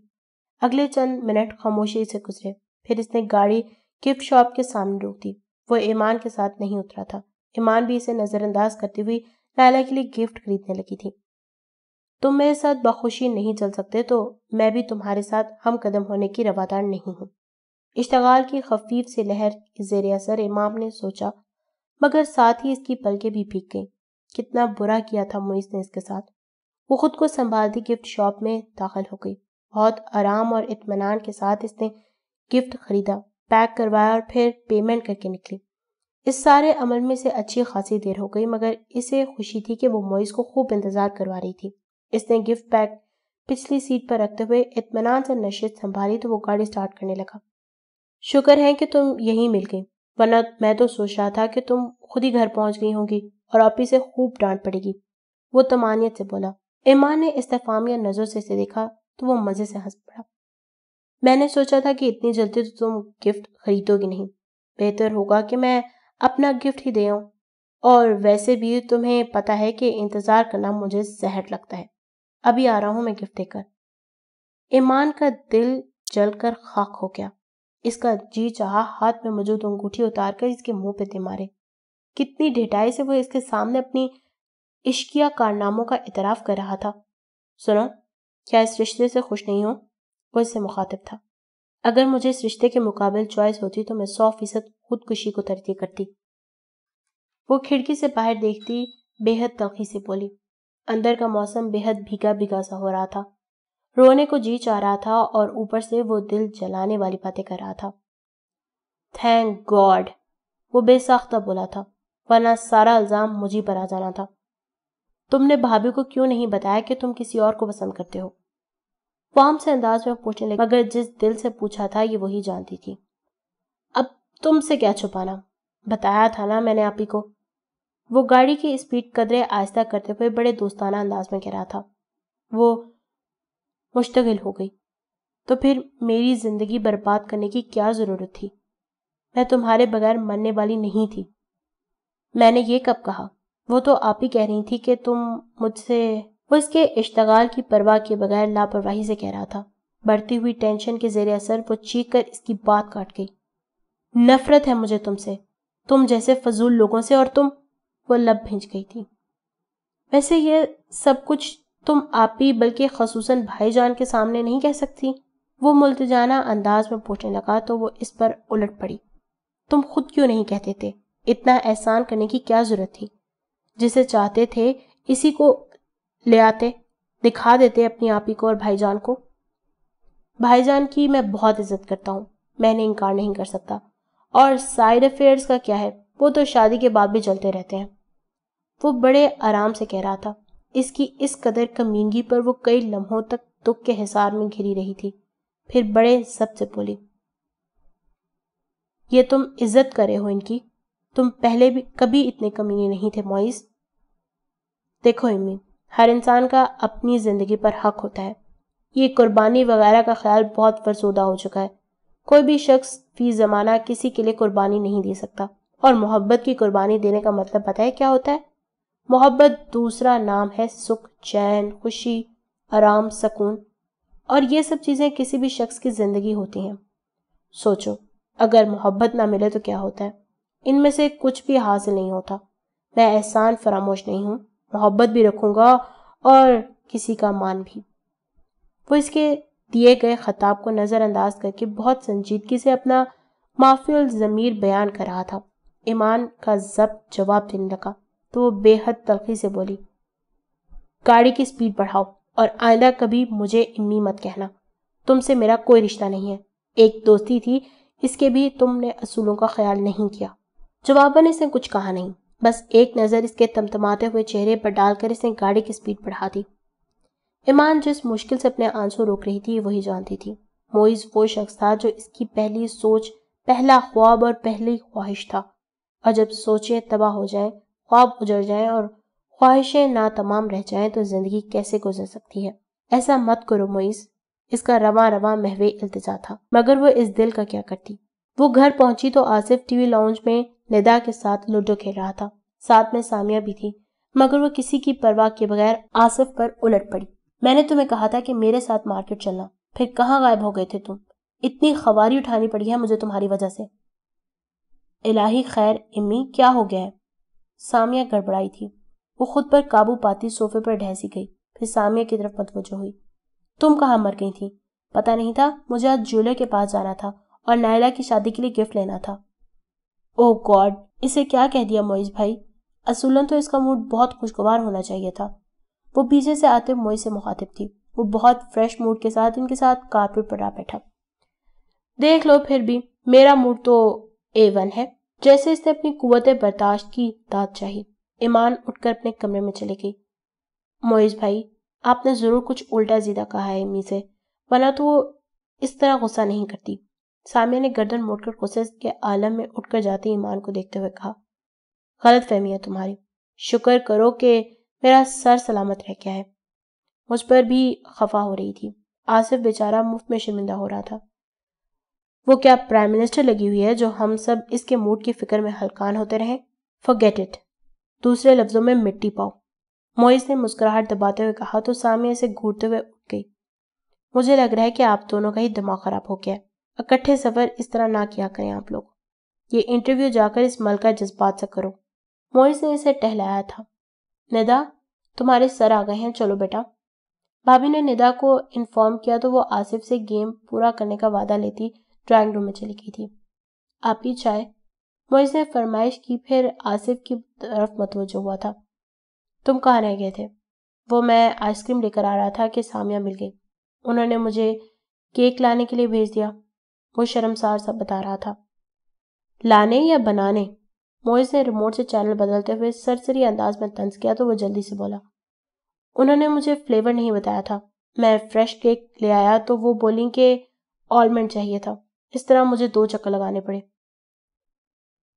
अगले चंद मिनट खामोशी से गुजरे फिर इसने गाड़ी गिफ्ट शॉप के सामने रोक दी वो ईमान के साथ नहीं उतरा था ईमान भी इसे नज़रअंदाज करती हुई लाला के लिए गिफ्ट खरीदने लगी थी तुम मेरे साथ बखुशी नहीं चल सकते तो मैं भी तुम्हारे साथ हम कदम होने की रवादार नहीं हूँ इश्तगाल की खफीफ से लहर के जेर असर इमाम ने सोचा मगर साथ ही इसकी पलके भी फीक गई कितना बुरा किया था मुइस ने इसके साथ वो खुद को संभालती गिफ्ट शॉप में दाखिल हो गई बहुत आराम और इतमान के साथ इसने गिफ्ट खरीदा पैक करवाया और फिर पेमेंट करके निकली इस सारे अमल में से अच्छी खासी देर हो गई मगर इसे खुशी थी कि वो मोइस को खूब इंतजार करवा रही थी इसने गिफ्ट पैक पिछली सीट पर रखते हुए इतमान से नशे संभाली तो वो गाड़ी स्टार्ट करने लगा शुक्र है कि तुम यहीं मिल गई वरना मैं तो सोच रहा था कि तुम खुद ही घर पहुंच गई होंगी और आप ही से खूब डांट पड़ेगी वो तमानियत से बोला ईमान ने इस्तेफामिया नज़र से इसे देखा तो वो मज़े से हंस पड़ा मैंने सोचा था कि इतनी जल्दी तो तुम गिफ्ट खरीदोगी नहीं बेहतर होगा कि मैं अपना गिफ्ट ही दे आऊं और वैसे भी तुम्हें पता है कि इंतज़ार करना मुझे जहर लगता है अभी आ रहा हूं मैं गिफ्ट देकर ईमान का दिल जलकर खाक हो गया इसका जी चाह हाथ में मौजूद अंगूठी उतार कर इसके मुंह पे दे मारे कितनी ढिटाई से वो इसके सामने अपनी इश्किया कारनामों का इतराफ कर रहा था सुनो क्या इस रिश्ते से खुश नहीं हो वो इससे मुखातिब था अगर मुझे इस रिश्ते के मुकाबल चॉइस होती तो मैं सौ फीसद खुदकुशी को तरजीह करती वो खिड़की से बाहर देखती बेहद तलखी से बोली अंदर का मौसम बेहद भीगा भीगा सा हो रहा था रोने को जी चाह रहा था और ऊपर से वो दिल जलाने वाली बातें कर रहा था थैंक गॉड वो बेसाख्ता बोला था वरना सारा इल्ज़ाम मुझे पर आ जाना था तुमने भाभी को क्यों नहीं बताया कि तुम किसी और को पसंद करते हो फॉर्म से अंदाज में पूछने लगे मगर जिस दिल से पूछा था ये वही जानती थी अब तुमसे क्या छुपाना बताया था ना मैंने आप ही को वो गाड़ी की स्पीड कदरे आहिस्ता करते हुए बड़े दोस्ताना अंदाज में कह रहा था वो मुश्तगिल हो गई तो फिर मेरी ज़िंदगी बर्बाद करने की क्या ज़रूरत थी मैं तुम्हारे बगैर मरने वाली नहीं थी मैंने ये कब कहा वो तो आप ही कह रही थी कि तुम मुझसे वो इसके इश्तगाल की परवाह के बगैर लापरवाही से कह रहा था बढ़ती हुई टेंशन के जेर असर वो चीख कर इसकी बात काट गई नफरत है मुझे तुमसे तुम जैसे फजूल लोगों से और तुम वो लब भिंच गई थी वैसे ये सब कुछ तुम आपी बल्कि खसूस भाईजान के सामने नहीं कह सकती वो मुलतजाना अंदाज में पूछने लगा तो वो इस पर उलट पड़ी तुम खुद क्यों नहीं कहते थे इतना एहसान करने की क्या जरूरत थी जिसे चाहते थे इसी को ले आते दिखा देते अपनी आपी को और भाईजान को भाईजान की मैं बहुत इज्जत करता हूँ मैंने इनकार नहीं कर सकता और साइड अफेयर्स का क्या है वो तो शादी के बाद भी चलते रहते हैं वो बड़े आराम से कह रहा था इसकी इस कदर कमीनगी पर वो कई लम्हों तक दुख के हिसार में घिरी रही थी फिर बड़े सब से बोली ये तुम इज्जत करे हो इनकी तुम पहले भी कभी इतने कमीने नहीं थे मोइस देखो इमी हर इंसान का अपनी ज़िंदगी पर हक होता है ये कुर्बानी वगैरह का ख्याल बहुत फरसूदा हो चुका है कोई भी शख्स फी ज़माना किसी के लिए कुर्बानी नहीं दे सकता और मोहब्बत की कुर्बानी देने का मतलब पता है क्या होता है मोहब्बत दूसरा नाम है सुख चैन खुशी आराम सुकून और ये सब चीज़ें किसी भी शख्स की ज़िंदगी होती हैं सोचो अगर मोहब्बत ना मिले तो क्या होता है इनमें से कुछ भी हासिल नहीं होता मैं एहसान फरामोश नहीं हूँ मोहब्बत भी रखूँगा और किसी का मान भी वो इसके दिए गए ख़ताब को नज़रअंदाज करके बहुत संजीदगी से अपना माफी ज़मीर बयान कर रहा था ईमान का जब्त जवाब देने लगा तो वो बेहद तलखी से बोली गाड़ी की स्पीड बढ़ाओ और आइंदा कभी मुझे इम्मी मत कहना तुमसे मेरा कोई रिश्ता नहीं है एक दोस्ती थी इसके भी तुमने असूलों का ख्याल नहीं किया जवाबा ने इसे कुछ कहा नहीं बस एक नज़र इसके तमतमाते हुए चेहरे पर डालकर इसने गाड़ी की स्पीड बढ़ा दी ईमान जिस मुश्किल से अपने आंसू रोक रही थी वही जानती थी मोइज वो शख्स था जो इसकी पहली सोच पहला ख्वाब और पहली ख्वाहिश था और जब सोचें तबाह हो जाए ख्वाब उजड़ जाए और ख्वाहिशें ना तमाम रह जाएं तो ज़िंदगी कैसे गुजर सकती है ऐसा मत करो मोईस इसका रवा रवा महवे इल्तजा था मगर वो इस दिल का क्या करती वो घर पहुंची तो आसिफ टीवी लॉन्च में निदा के साथ लूडो खेल रहा था साथ में सामिया भी थी मगर वो किसी की परवाह के बगैर आसिफ पर उलट पड़ी मैंने तुम्हें कहा था कि मेरे साथ मार्केट चलना फिर कहाँ गायब हो गए थे तुम इतनी खबारी उठानी पड़ी है मुझे तुम्हारी वजह से इलाही खैर इम्मी क्या हो गया है सामिया गड़बड़ाई थी वो खुद पर काबू पाती सोफे पर ढहसी गई फिर सामिया की तरफ मतवजो हुई तुम कहाँ मर गई थी पता नहीं था मुझे आज ज्वेलर के पास जाना था और नायला की शादी के लिए गिफ्ट लेना था ओह गॉड इसे क्या कह दिया मोइस भाई असूलन तो इसका मूड बहुत खुशगवार होना चाहिए था वो पीछे से आते मोइज से मुखातिब थी वो बहुत फ्रेश मूड के साथ इनके साथ कारपेट पर आ बैठा देख लो फिर भी मेरा मूड तो ए वन है जैसे इसने अपनी कुत बर्दाश्त की दाद चाहिए ईमान उठकर अपने कमरे में चले गई मोइज भाई आपने ज़रूर कुछ उल्टा जीदा कहा है अम्मी से वरना तो वो इस तरह गुस्सा नहीं करती सामिया ने गर्दन मोड़कर गुस्से के आलम में उठकर जाते ईमान को देखते हुए कहा गलत फहमी है तुम्हारी शुक्र करो कि मेरा सर सलामत रह गया है मुझ पर भी खफा हो रही थी आसिफ बेचारा मुफ्त में शर्मिंदा हो रहा था वो क्या प्राइम मिनिस्टर लगी हुई है जो हम सब इसके मूड की फिक्र में हलकान होते रहे फॉरगेट इट दूसरे लफ्जों में मिट्टी पाओ मोइस ने मुस्कुराहट दबाते हुए कहा तो सामिया से घूरते हुए उठ गई मुझे लग रहा है कि आप दोनों का ही दिमाग खराब हो गया इकट्ठे सफर इस तरह ना किया करें आप लोग ये इंटरव्यू जाकर इस मल का जज्बात से करो मोइस ने इसे टहलाया था निदा तुम्हारे सर आ गए हैं चलो बेटा भाभी ने निदा को इन्फॉर्म किया तो वो आसिफ से गेम पूरा करने का वादा लेती ड्राइंग रूम में चली गई थी आप ही चाय मोइज ने फरमाइश की फिर आसिफ की तरफ मतवजो हुआ था तुम कहाँ रह गए थे वो मैं आइसक्रीम लेकर आ रहा था कि सामिया मिल गई उन्होंने मुझे केक लाने के लिए भेज दिया वो शर्मसार सब बता रहा था लाने या बनाने मोइज ने रिमोट से चैनल बदलते हुए सरसरी अंदाज में तंज किया तो वो जल्दी से बोला उन्होंने मुझे फ्लेवर नहीं बताया था मैं फ्रेश केक ले आया तो वो बोली कि ऑलमंड चाहिए था इस तरह मुझे दो चक्कर लगाने पड़े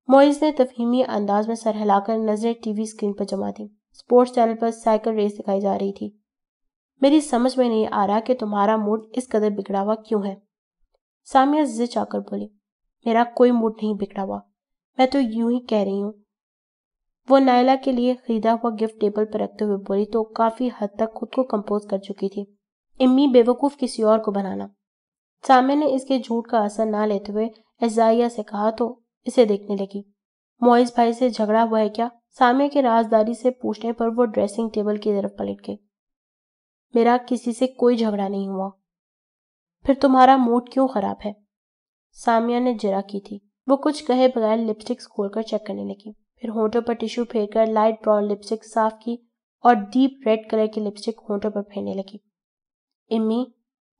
मोइज ने तफहीमी अंदाज में सर हिलाकर नजरें टीवी स्क्रीन पर जमा दी स्पोर्ट्स चैनल पर साइकिल रेस दिखाई जा रही थी मेरी समझ में नहीं आ रहा कि तुम्हारा मूड इस कदर बिगड़ा हुआ क्यों है सामिया जिद आकर बोली मेरा कोई मूड नहीं बिगड़ा हुआ मैं तो यूं ही कह रही हूं वो नायला के लिए खरीदा हुआ गिफ्ट टेबल पर रखते हुए बोली तो काफी हद तक खुद को कंपोज कर चुकी थी इम्मी बेवकूफ किसी और को बनाना सामे ने इसके झूठ का असर ना लेते हुए एजाइया से कहा तो इसे देखने लगी मोइस भाई से झगड़ा हुआ है क्या सामे के राजदारी से पूछने पर वो ड्रेसिंग टेबल की तरफ पलट गई मेरा किसी से कोई झगड़ा नहीं हुआ फिर तुम्हारा मूड क्यों खराब है सामिया ने जरा की थी वो कुछ कहे बगैर लिपस्टिक्स खोलकर चेक करने लगी फिर होंठों पर टिश्यू फेर कर लाइट ब्राउन लिपस्टिक साफ की और डीप रेड कलर की लिपस्टिक होंठों पर फेरने लगी इम्मी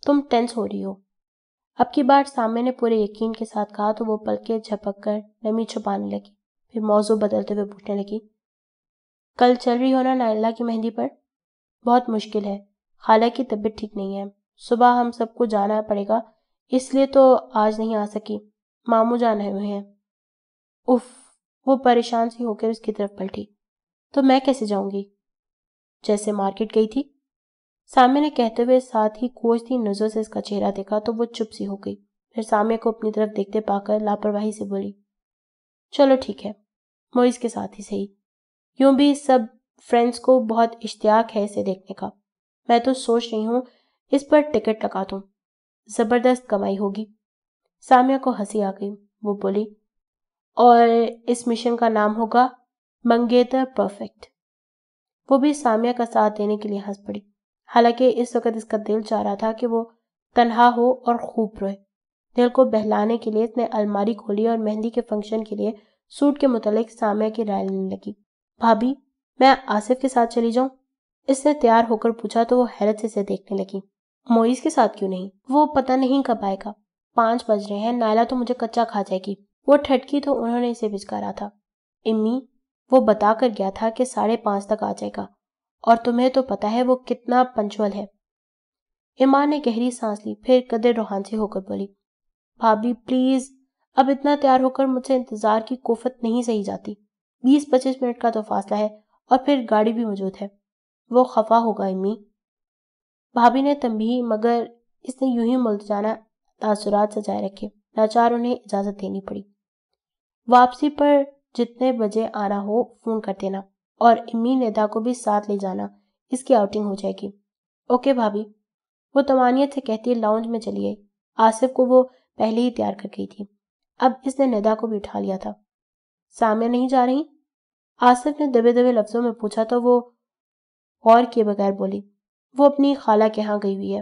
तुम टेंस हो रही हो अब की बार सामने ने पूरे यकीन के साथ कहा तो वो पलके झपक कर नमी छुपाने लगी फिर मौजू बदलते हुए पूछने लगी कल चल रही हो ना नायला की मेहंदी पर बहुत मुश्किल है खाला की तबीयत ठीक नहीं है सुबह हम सबको जाना पड़ेगा इसलिए तो आज नहीं आ सकी मामू जाने हुए हैं उफ वो परेशान सी होकर उसकी तरफ पलटी तो मैं कैसे जाऊंगी जैसे मार्केट गई थी सामिया ने कहते हुए साथ ही कोचती नजर से इसका चेहरा देखा तो वो चुप सी हो गई फिर सामिया को अपनी तरफ देखते पाकर लापरवाही से बोली चलो ठीक है मोइस के साथ ही सही यूं भी सब फ्रेंड्स को बहुत इश्तियाक है इसे देखने का मैं तो सोच रही हूँ इस पर टिकट लगा दूँ ज़बरदस्त कमाई होगी सामिया को हंसी आ गई वो बोली और इस मिशन का नाम होगा मंगेतर परफेक्ट वो भी सामिया का साथ देने के लिए हंस पड़ी हालांकि इस वक्त इसका दिल चाह रहा था कि वो तनहा हो और खूब रोए दिल को बहलाने के लिए इसने अलमारी खोली और मेहंदी के फंक्शन के लिए सूट के मुतालिक सामे की राय लेने लगी भाभी मैं आसिफ के साथ चली जाऊं इसने तैयार होकर पूछा तो वो हैरत से इसे देखने लगी मोईस के साथ क्यों नहीं वो पता नहीं कब आएगा पांच बज रहे हैं नायला तो मुझे कच्चा खा जाएगी वो ठटकी तो उन्होंने इसे बिचकारा था इम्मी वो बता कर गया था कि साढ़े पांच तक आ जाएगा और तुम्हें तो पता है वो कितना पंचवल है ईमान ने गहरी सांस ली फिर कदर रोहान से होकर बोली भाभी प्लीज अब इतना तैयार होकर मुझसे इंतजार की कोफत नहीं सही जाती बीस पच्चीस मिनट का तो फासला है और फिर गाड़ी भी मौजूद है वो खफा होगा इमी भाभी ने तंबी मगर इसने यूं ही मुलजाना तासुरात सजाए रखे लाचार उन्हें इजाज़त देनी पड़ी वापसी पर जितने बजे आना हो फ़ोन कर देना और इमी नेदा को भी साथ ले जाना इसकी आउटिंग हो जाएगी ओके भाभी वो तमानियत से कहती लाउंज में चली गई आसिफ को वो पहले ही तैयार कर गई थी अब इसने नेदा को भी उठा लिया था सामने नहीं जा रही आसिफ ने दबे दबे लफ्जों में पूछा तो वो और किए बगैर बोली वो अपनी खाला के यहाँ गई हुई है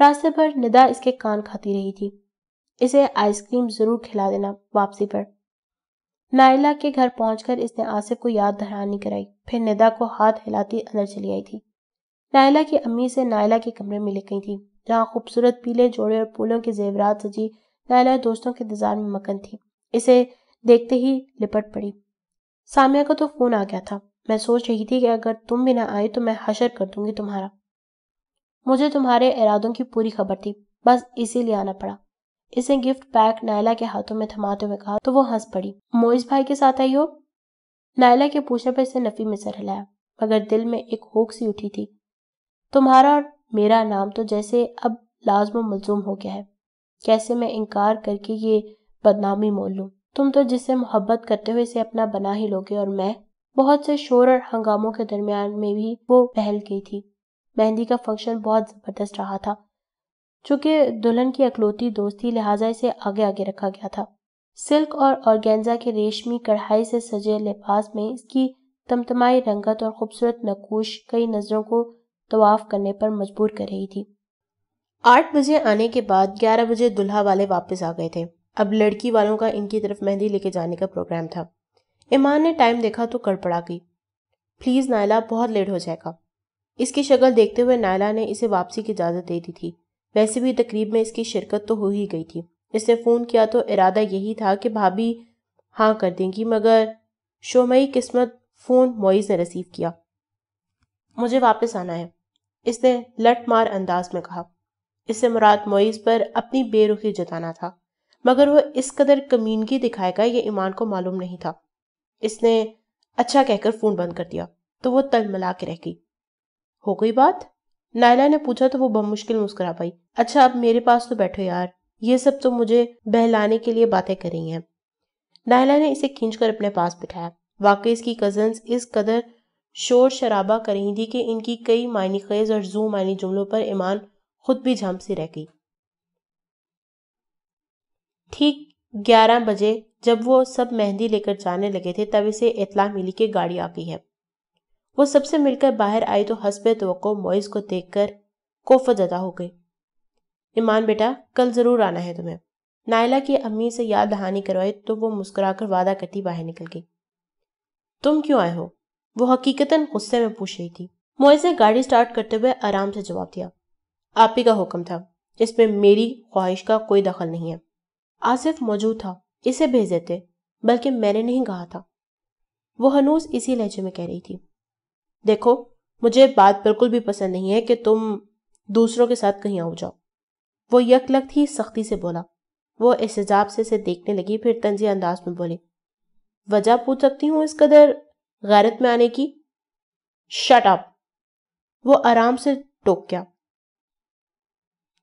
रास्ते पर निदा इसके कान खाती रही थी इसे आइसक्रीम जरूर खिला देना वापसी पर नायला के घर पहुंचकर इसने आसिफ को याद दहरानी कराई फिर निदा को हाथ हिलाती अंदर चली आई थी नायला की अम्मी से नायला के कमरे में लिख गई थी जहाँ खूबसूरत पीले जोड़े और फूलों के जेवरात सजी नायला दोस्तों के इंतजार में मकन थी इसे देखते ही लिपट पड़ी सामिया का तो फोन आ गया था मैं सोच रही थी कि अगर तुम भी ना आए तो मैं हशर कर दूंगी तुम्हारा मुझे तुम्हारे इरादों की पूरी खबर थी बस इसीलिए आना पड़ा इसने गिफ्ट पैक नायला के हाथों में थमाते हुए कहा तो वो हंस पड़ी मोइस भाई के साथ आई हो नायला के पूछने पर इसे नफी में सर हिलाया मगर दिल में एक होक सी उठी थी तुम्हारा और मेरा नाम तो जैसे अब लाजम मलजूम हो गया है कैसे मैं इनकार करके ये बदनामी मोल लू तुम तो जिससे मोहब्बत करते हुए इसे अपना बना ही लोगे और मैं बहुत से शोर और हंगामों के दरमियान में भी वो पहल गई थी मेहंदी का फंक्शन बहुत ज़बरदस्त रहा था चूंकि दुल्हन की अकलौती दोस्ती लिहाजा इसे आगे आगे रखा गया था सिल्क और ऑर्गेंजा के रेशमी कढ़ाई से सजे लिबास में इसकी तमतमाई रंगत और खूबसूरत नकूश कई नज़रों को तवाफ करने पर मजबूर कर रही थी आठ बजे आने के बाद ग्यारह बजे दुल्हा वाले वापस आ गए थे अब लड़की वालों का इनकी तरफ मेहंदी लेके जाने का प्रोग्राम था ईमान ने टाइम देखा तो कड़पड़ा गई प्लीज़ नायला बहुत लेट हो जाएगा इसकी शक्ल देखते हुए नायला ने इसे वापसी की इजाज़त दे दी थी वैसे भी तकरीब में इसकी शिरकत तो हो ही गई थी इसने फ़ोन किया तो इरादा यही था कि भाभी हाँ कर देंगी मगर शोमई किस्मत फ़ोन मोइज़ ने रिसीव किया मुझे वापस आना है इसने लट मार अंदाज में कहा इससे मुराद मोइज़ पर अपनी बेरुखी जताना था मगर वह इस कदर कमीनगी दिखाएगा ये ईमान को मालूम नहीं था इसने अच्छा कहकर फ़ोन बंद कर दिया तो वो मिला के रह गई हो गई बात नायला ने पूछा तो वो बमुश्किल मुस्कुरा पाई अच्छा अब मेरे पास तो बैठो यार ये सब तो मुझे बहलाने के लिए बातें करी हैं नायला ने इसे खींचकर अपने पास बिठाया वाकई इसकी कजन्स इस कदर शोर शराबा रही थी कि इनकी कई मायनी खेज और जू मायनी जुमलों पर ईमान खुद भी झमसी रह गई ठीक ग्यारह बजे जब वो सब मेहंदी लेकर जाने लगे थे तब इसे इतला मिली कि गाड़ी आ गई है वो सबसे मिलकर बाहर आई तो हसबे तो मोइस को देखकर कोफत अदा हो गई ईमान बेटा कल ज़रूर आना है तुम्हें नायला की अम्मी से याद दहानी करवाई तो वो मुस्कुराकर वादा करती बाहर निकल गई तुम क्यों आए हो वो हकीकतन गुस्से में पूछ रही थी मोइस ने गाड़ी स्टार्ट करते हुए आराम से जवाब दिया आप ही का हुक्म था इसमें मेरी ख्वाहिश का कोई दखल नहीं है आसिफ मौजूद था इसे भेज देते बल्कि मैंने नहीं कहा था वो हनूस इसी लहजे में कह रही थी देखो मुझे बात बिल्कुल भी पसंद नहीं है कि तुम दूसरों के साथ कहीं आओ जाओ वो यकलक ही सख्ती से बोला वो हिजाब से इसे देखने लगी फिर तंजी अंदाज में बोली वजह पूछ सकती हूँ इस कदर गैरत में आने की शट अप वो आराम से टोक गया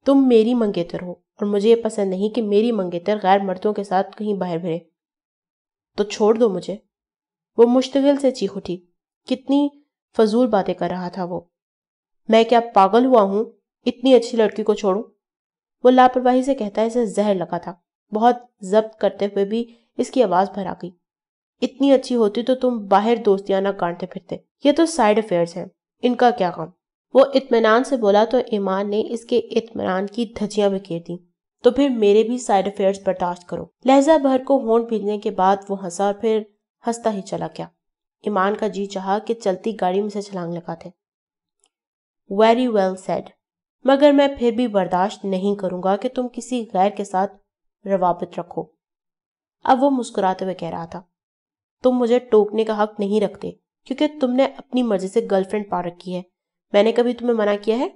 तुम मेरी मंगेतर हो और मुझे ये पसंद नहीं कि मेरी मंगेतर गैर मर्दों के साथ कहीं बाहर भरे तो छोड़ दो मुझे वो मुश्तगिल से चीख उठी कितनी फजूल बातें कर रहा था वो मैं क्या पागल हुआ हूं इतनी अच्छी लड़की को छोड़ू वो लापरवाही से कहता है इसे जहर लगा था बहुत जब्त करते हुए भी इसकी आवाज भरा गई इतनी अच्छी होती तो तुम बाहर दोस्तियाना काटते फिरते ये तो साइड अफेयर्स हैं इनका क्या काम वो इतमान से बोला तो ईमान ने इसके इतमान की धजियां बिखेर दी तो फिर मेरे भी साइड अफेयर्स बर्दाश्त करो लहजा भर को होंड भेजने के बाद वो हंसा और फिर हंसता ही चला गया ईमान का जी चाह कि चलती गाड़ी में से छलांग लगाते वेरी वेल सेड मगर मैं फिर भी बर्दाश्त नहीं करूंगा कि तुम किसी गैर के साथ रवाबत रखो अब वो मुस्कुराते हुए कह रहा था तुम मुझे टोकने का हक नहीं रखते क्योंकि तुमने अपनी मर्जी से गर्लफ्रेंड पा रखी है मैंने कभी तुम्हें मना किया है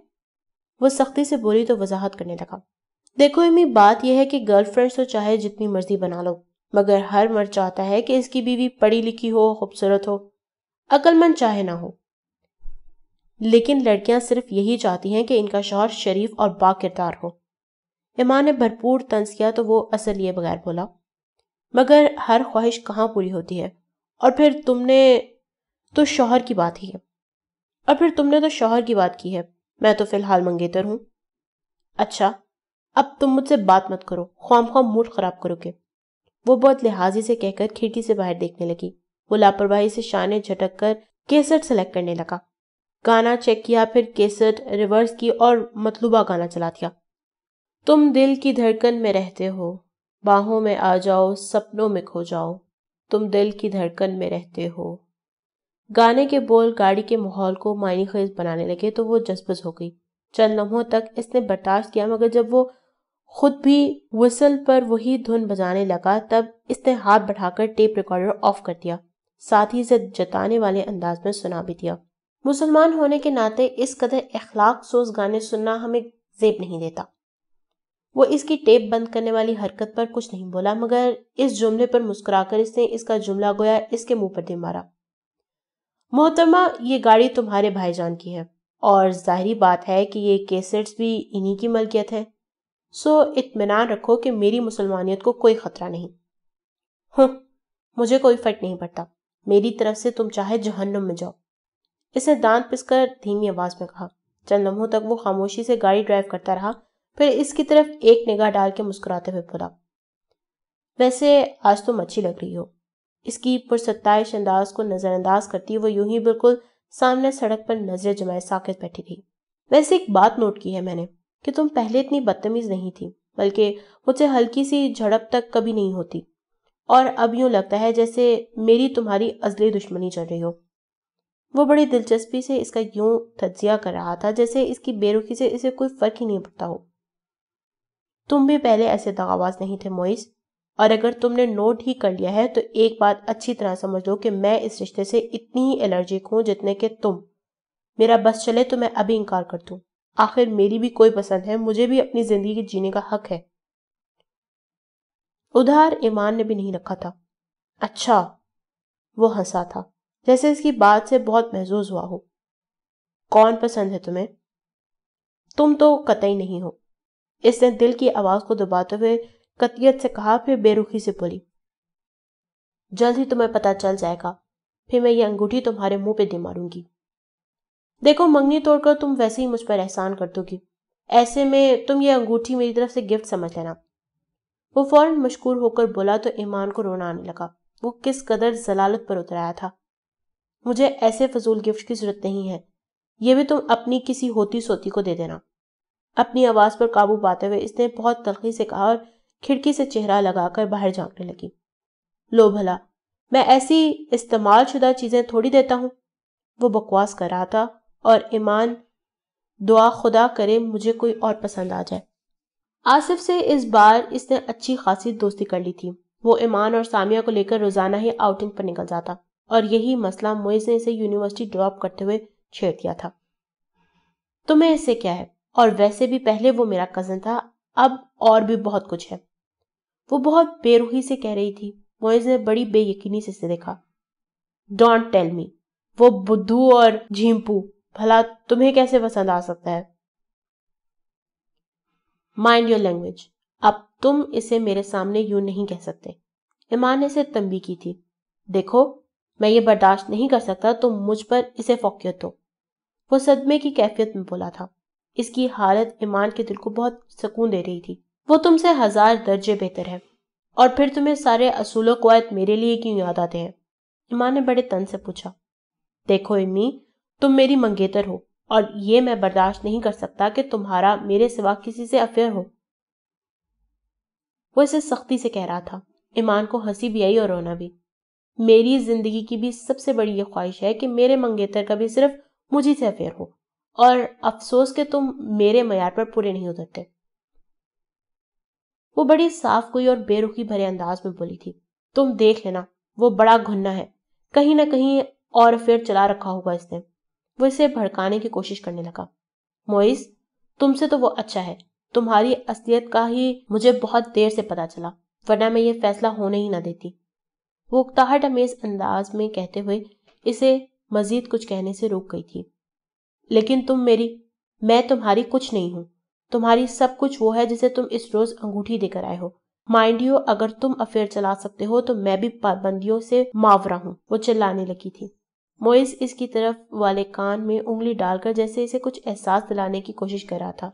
वो सख्ती से बोली तो वजाहत करने लगा देखो इमी बात यह है कि गर्लफ्रेंड्स तो चाहे जितनी मर्जी बना लो मगर हर मर्द चाहता है कि इसकी बीवी पढ़ी लिखी हो खूबसूरत हो अकलमंद चाहे ना हो लेकिन लड़कियां सिर्फ यही चाहती हैं कि इनका शौहर शरीफ और बाकिरदार हो ईमान ने भरपूर तंज किया तो वो असर लिए बगैर बोला मगर हर ख्वाहिश कहाँ पूरी होती है और फिर तुमने तो शौहर की बात ही है और फिर तुमने तो शौहर की बात की है मैं तो फिलहाल मंगेतर हूं अच्छा अब तुम मुझसे बात मत करो ख्वाम खाम मूड खराब करोगे वो बहुत लिहाजी से कहकर खिड़की से बाहर देखने लगी वो लापरवाही से शाने झटक कर केसट सेलेक्ट करने लगा गाना चेक किया फिर केसट रिवर्स की और मतलूबा गाना चला दिया तुम दिल की धड़कन में रहते हो बाहों में आ जाओ सपनों में खो जाओ तुम दिल की धड़कन में रहते हो गाने के बोल गाड़ी के माहौल को मायने खेज बनाने लगे तो वो जज्बज हो गई चंद लम्हों तक इसने बर्दाश्त किया मगर जब वो खुद भी वसल पर वही धुन बजाने लगा तब इसने हाथ बढ़ाकर टेप रिकॉर्डर ऑफ कर दिया साथ ही इसे जताने वाले अंदाज में सुना भी दिया मुसलमान होने के नाते इस कदर अखलाक सोज गाने सुनना हमें जेब नहीं देता वो इसकी टेप बंद करने वाली हरकत पर कुछ नहीं बोला मगर इस जुमले पर मुस्कुराकर इसने इसका जुमला गोया इसके मुंह पर दे मारा मोहतरमा ये गाड़ी तुम्हारे भाईजान की है और जाहरी बात है कि ये केसेट्स भी इन्हीं की मलकियत है सो इतमान रखो कि मेरी मुसलमानियत को कोई ख़तरा नहीं हूँ मुझे कोई फ़र्क नहीं पड़ता मेरी तरफ से तुम चाहे जहन्नम में जाओ इसने दांत पिसकर धीमी आवाज़ में कहा चंद लम्हों तक वो खामोशी से गाड़ी ड्राइव करता रहा फिर इसकी तरफ एक निगाह डाल के मुस्कुराते हुए बोला वैसे आज तुम अच्छी लग रही हो इसकी पुरसत्ताइश अंदाज को नज़रअंदाज करती वो यूं ही बिल्कुल सामने सड़क पर नजरें जमाए साकेत बैठी थी वैसे एक बात नोट की है मैंने कि तुम पहले इतनी बदतमीज़ नहीं थी बल्कि मुझसे हल्की सी झड़प तक कभी नहीं होती और अब यूं लगता है जैसे मेरी तुम्हारी अजली दुश्मनी चल रही हो वो बड़ी दिलचस्पी से इसका यूं तजिया कर रहा था जैसे इसकी बेरुखी से इसे कोई फ़र्क ही नहीं पड़ता हो तुम भी पहले ऐसे दगाबाज नहीं थे मोइस और अगर तुमने नोट ही कर लिया है तो एक बात अच्छी तरह समझ लो कि मैं इस रिश्ते से इतनी ही एलर्जिक हूं जितने कि तुम मेरा बस चले तो मैं अभी इनकार कर दूं आखिर मेरी भी कोई पसंद है मुझे भी अपनी जिंदगी जीने का हक है उधार ईमान ने भी नहीं रखा था अच्छा वो हंसा था जैसे इसकी बात से बहुत महजूज हुआ हो कौन पसंद है तुम्हें तुम तो कतई नहीं हो इसने दिल की आवाज को दबाते हुए कतियत से कहा फिर बेरुखी से बोली जल्द ही तुम्हें पता चल जाएगा फिर मैं ये अंगूठी तुम्हारे मुंह पे दे मारूंगी देखो मंगनी तोड़कर तुम वैसे ही मुझ पर एहसान कर दोगी ऐसे में तुम ये अंगूठी मेरी तरफ से गिफ्ट समझ लेना वो फौरन मशकूर होकर बोला तो ईमान को रोना आने लगा वो किस कदर जलालत पर उतर आया था मुझे ऐसे फजूल गिफ्ट की जरूरत नहीं है ये भी तुम अपनी किसी होती सोती को दे देना अपनी आवाज पर काबू पाते हुए इसने बहुत तलखी से कहा और खिड़की से चेहरा लगाकर बाहर झांकने लगी लो भला मैं ऐसी इस्तेमाल शुदा चीजें थोड़ी देता हूँ वो बकवास कर रहा था और ईमान दुआ खुदा करे मुझे कोई और पसंद आ जाए आसिफ से इस बार इसने अच्छी खासी दोस्ती कर ली थी वो ईमान और सामिया को लेकर रोजाना ही आउटिंग पर निकल जाता और यही मसला मोइज ने इसे यूनिवर्सिटी ड्रॉप करते हुए छेड़ दिया था तुम्हें इससे क्या है और वैसे भी पहले वो मेरा कजन था अब और भी बहुत कुछ है वो बहुत बेरुखी से कह रही थी मोइज ने बड़ी बेयकीनी से इसे देखा डोंट टेल मी वो बुद्धू और झीमपू भला तुम्हें कैसे पसंद आ सकता है माइंड योर लैंग्वेज अब तुम इसे मेरे सामने यूं नहीं कह सकते ईमान ने इसे तंबी की थी देखो मैं ये बर्दाश्त नहीं कर सकता तो मुझ पर इसे फोकियत हो वो सदमे की कैफियत में बोला था इसकी हालत ईमान के दिल को बहुत सुकून दे रही थी वो तुमसे हजार दर्जे बेहतर है और फिर तुम्हें सारे असूलों को मेरे लिए क्यों याद आते हैं ईमान ने बड़े तन से पूछा देखो इम्मी तुम मेरी मंगेतर हो और ये मैं बर्दाश्त नहीं कर सकता कि तुम्हारा मेरे सिवा किसी से अफेयर हो वो इसे सख्ती से कह रहा था ईमान को हंसी भी आई और रोना भी मेरी जिंदगी की भी सबसे बड़ी ये ख्वाहिश है कि मेरे मंगेतर का भी सिर्फ मुझे से अफेयर हो और अफसोस के तुम मेरे मैार पर पूरे नहीं उतरते वो बड़ी साफ कोई और बेरुखी भरे अंदाज में बोली थी तुम देख लेना वो बड़ा घुन्ना है कहीं ना कहीं और अफेयर चला रखा होगा इसने वो इसे भड़काने की कोशिश करने लगा मोइस तुमसे तो वो अच्छा है तुम्हारी असलियत का ही मुझे बहुत देर से पता चला वरना मैं ये फैसला होने ही ना देती वो उकताहट अमेज अंदाज में कहते हुए इसे मजीद कुछ कहने से रोक गई थी लेकिन तुम मेरी मैं तुम्हारी कुछ नहीं हूं तुम्हारी सब कुछ वो है जिसे तुम इस रोज अंगूठी देकर आए हो माइंड यू अगर तुम अफेयर चला सकते हो तो मैं भी पाबंदियों से मावरा हूँ वो चिल्लाने लगी थी मोइस इसकी तरफ वाले कान में उंगली डालकर जैसे इसे कुछ एहसास दिलाने की कोशिश कर रहा था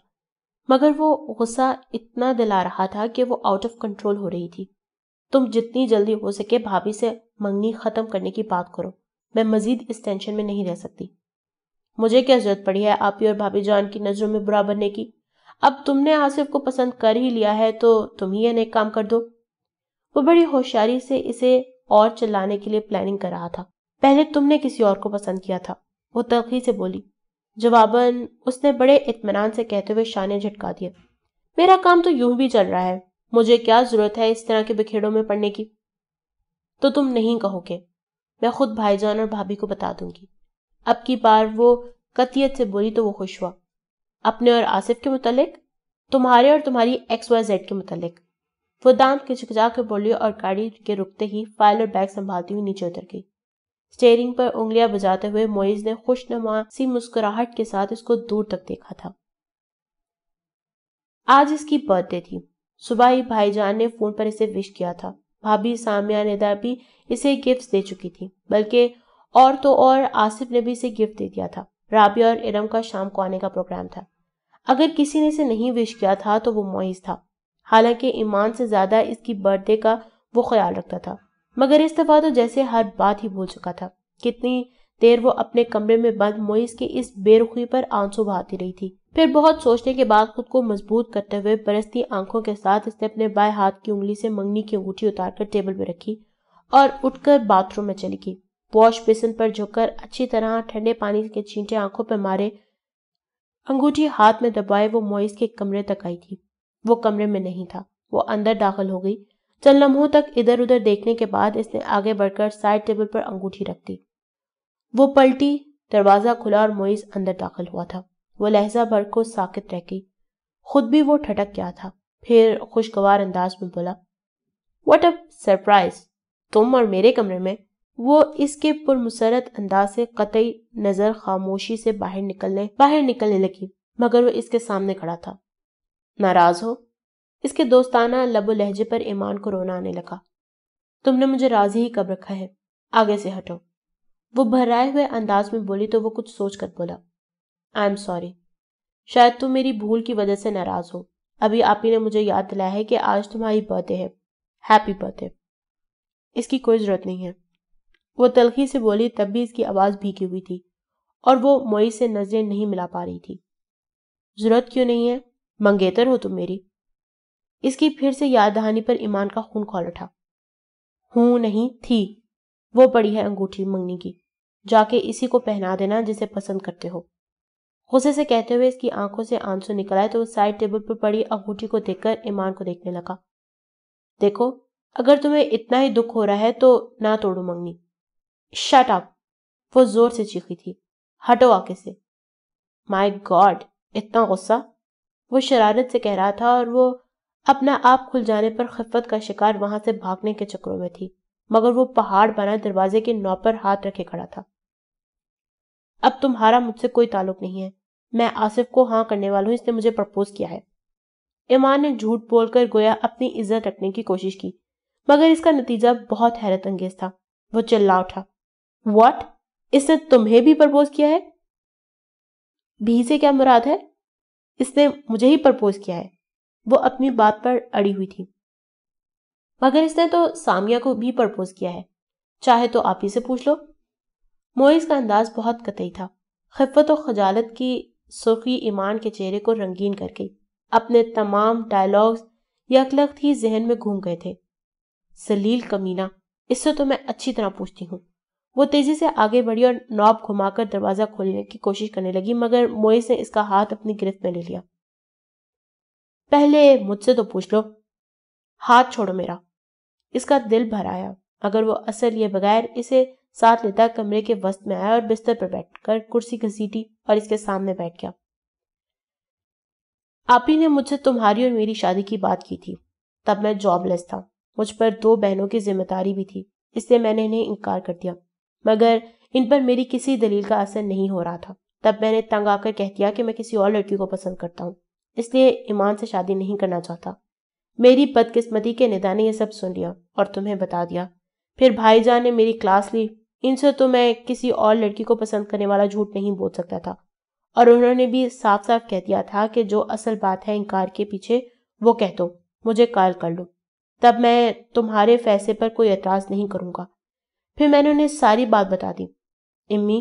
मगर वो गुस्सा इतना दिला रहा था कि वो आउट ऑफ कंट्रोल हो रही थी तुम जितनी जल्दी हो सके भाभी से मंगनी ख़त्म करने की बात करो मैं मज़ीद इस टेंशन में नहीं रह सकती मुझे क्या ज़रूरत पड़ी है आपकी और भाभी जान की नज़रों में बुरा बनने की अब तुमने आसिफ को पसंद कर ही लिया है तो तुम ही अनेक काम कर दो वो बड़ी होशियारी से इसे और चलाने के लिए प्लानिंग कर रहा था पहले तुमने किसी और को पसंद किया था वो तलखी से बोली जवाबन उसने बड़े इतमान से कहते हुए शाने झटका दिया मेरा काम तो यूं भी चल रहा है मुझे क्या जरूरत है इस तरह के बिखेड़ों में पड़ने की तो तुम नहीं कहोगे मैं खुद भाईजान और भाभी को बता दूंगी अब की बार वो कतियत से बोली तो वो खुश हुआ अपने और आसिफ के मुतलिक तुम्हारे और तुम्हारी एक्स वाई जेड के मुतलिक वो दाम खिचखिचा के बोली और गाड़ी के रुकते ही फाइल और बैग संभालती हुई नीचे उतर गई स्टेयरिंग पर उंगलियां बजाते हुए मोइज ने खुशनुमा सी मुस्कुराहट के साथ इसको दूर तक देखा था आज इसकी बर्थडे थी सुबह ही भाईजान ने फोन पर इसे विश किया था भाभी सामिया नेदा भी इसे गिफ्ट्स दे चुकी थी बल्कि और तो और आसिफ ने भी इसे गिफ्ट दे दिया था राबी और इरम का शाम को आने का प्रोग्राम था अगर किसी ने इसे नहीं विश किया था तो वो मोइज था हालांकि ईमान से ज़्यादा इसकी बर्थडे का वो ख्याल रखता था मगर इस दफा तो जैसे हर बात ही भूल चुका था कितनी देर वो अपने कमरे में बंद मोइस की इस बेरुखी पर आंसू बहाती रही थी फिर बहुत सोचने के बाद खुद को मजबूत करते हुए बरसती आंखों के साथ इसने अपने बाएं हाथ की उंगली से मंगनी की अंगूठी उतारकर टेबल पर रखी और उठकर बाथरूम में चली गई वॉश बेसिन पर झुककर अच्छी तरह ठंडे पानी के छींटे आंखों पर मारे अंगूठी हाथ में दबाए वो मोइस के कमरे तक आई थी वो कमरे में नहीं था वो अंदर दाखिल हो गई चंद लम्हों तक इधर उधर देखने के बाद इसने आगे बढ़कर साइड टेबल पर अंगूठी रख दी वो पलटी दरवाजा खुला और मोइस अंदर दाखिल हुआ था वो लहजा भर को साकित रह गई खुद भी वो ठटक गया था फिर खुशगवार अंदाज में बोला वट अ सरप्राइज तुम और मेरे कमरे में वो इसके पुरमसरत अंदाज से कतई नजर खामोशी से बाहर निकलने बाहर निकलने लगी मगर वो इसके सामने खड़ा था नाराज हो इसके दोस्ताना लबो लहजे पर ईमान को रोना आने लगा तुमने मुझे राजी ही कब रखा है आगे से हटो वो भराए हुए अंदाज में बोली तो वो कुछ सोच कर बोला आई एम सॉरी शायद तुम मेरी भूल की वजह से नाराज हो अभी आप ही ने मुझे याद दिलाया है कि आज तुम्हारी बर्थडे है हैप्पी बर्थडे इसकी कोई ज़रूरत नहीं है वो तलखी से बोली तब भी इसकी आवाज़ भीगी हुई थी और वो मोई से नज़रें नहीं मिला पा रही थी ज़रूरत क्यों नहीं है मंगेतर हो तुम मेरी इसकी फिर से याद दहानी पर ईमान का खून खोल उठा हूं नहीं थी वो पड़ी है अंगूठी मंगनी की जाके इसी को पहना देना जिसे पसंद करते हो गुस्से से कहते हुए इसकी आंखों से आंसू निकल आए तो वो साइड टेबल पर पड़ी अंगूठी को देखकर ईमान को देखने लगा देखो अगर तुम्हें इतना ही दुख हो रहा है तो ना तोड़ो मंगनी शट अप वो जोर से चीखी थी हटो आके से माय गॉड इतना गुस्सा वो शरारत से कह रहा था और वो अपना आप खुल जाने पर खिफत का शिकार वहां से भागने के चक्रों में थी मगर वो पहाड़ बना दरवाजे के नौ पर हाथ रखे खड़ा था अब तुम्हारा मुझसे कोई ताल्लुक नहीं है मैं आसिफ को हाँ करने वाला हूं इसने मुझे प्रपोज किया है ईमान ने झूठ बोलकर गोया अपनी इज्जत रखने की कोशिश की मगर इसका नतीजा बहुत हैरत अंगेज था वो चिल्ला उठा वॉट इसने तुम्हें भी प्रपोज किया है भी से क्या मुराद है इसने मुझे ही प्रपोज किया है वो अपनी बात पर अड़ी हुई थी मगर इसने तो सामिया को भी प्रपोज किया है चाहे तो आप ही से पूछ लो मोइस का अंदाज बहुत कतई था खफत और खजालत की सुर्खी ईमान के चेहरे को रंगीन कर गई अपने तमाम डायलॉग्स यकलक ही जहन में घूम गए थे सलील कमीना इससे तो मैं अच्छी तरह पूछती हूँ वो तेजी से आगे बढ़ी और नॉब घुमाकर दरवाज़ा खोलने की कोशिश करने लगी मगर मोइस ने इसका हाथ अपनी गिरफ्त में ले लिया पहले मुझसे तो पूछ लो हाथ छोड़ो मेरा इसका दिल भर आया अगर वो असर लिए बगैर इसे साथ लेता कमरे के वस्त में आया और बिस्तर पर बैठकर कुर्सी घसीटी और इसके सामने बैठ गया आप ही ने मुझसे तुम्हारी और मेरी शादी की बात की थी तब मैं जॉबलेस था मुझ पर दो बहनों की जिम्मेदारी भी थी इसलिए मैंने इन्हें इनकार कर दिया मगर इन पर मेरी किसी दलील का असर नहीं हो रहा था तब मैंने तंग आकर कह दिया कि मैं किसी और लड़की को पसंद करता हूँ इसलिए ईमान से शादी नहीं करना चाहता मेरी बदकिस्मती के निदा ने यह सब सुन लिया और तुम्हें बता दिया फिर भाईजान ने मेरी क्लास ली इनसे तो मैं किसी और लड़की को पसंद करने वाला झूठ नहीं बोल सकता था और उन्होंने भी साफ साफ कह दिया था कि जो असल बात है इनकार के पीछे वो कह दो मुझे कॉल कर लो तब मैं तुम्हारे फैसले पर कोई एतराज़ नहीं करूँगा फिर मैंने उन्हें सारी बात बता दी इम्मी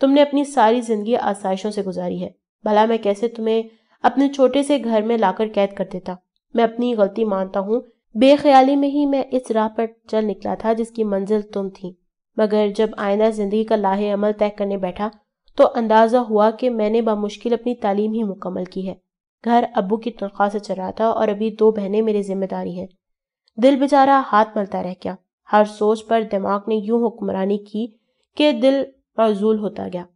तुमने अपनी सारी ज़िंदगी आसाइशों से गुजारी है भला मैं कैसे तुम्हें अपने छोटे से घर में लाकर कैद कर देता मैं अपनी गलती मानता हूँ बेख्याली में ही मैं इस राह पर चल निकला था जिसकी मंजिल तुम थी मगर जब आयना जिंदगी का लाहे अमल तय करने बैठा तो अंदाज़ा हुआ कि मैंने बामुश्किल अपनी तालीम ही मुकम्मल की है घर अबू की तनख्वाह से चल रहा था और अभी दो बहनें मेरी जिम्मेदारी हैं दिल बेचारा हाथ मलता रह गया हर सोच पर दिमाग ने यूं हुक्मरानी की कि दिल मजूल होता गया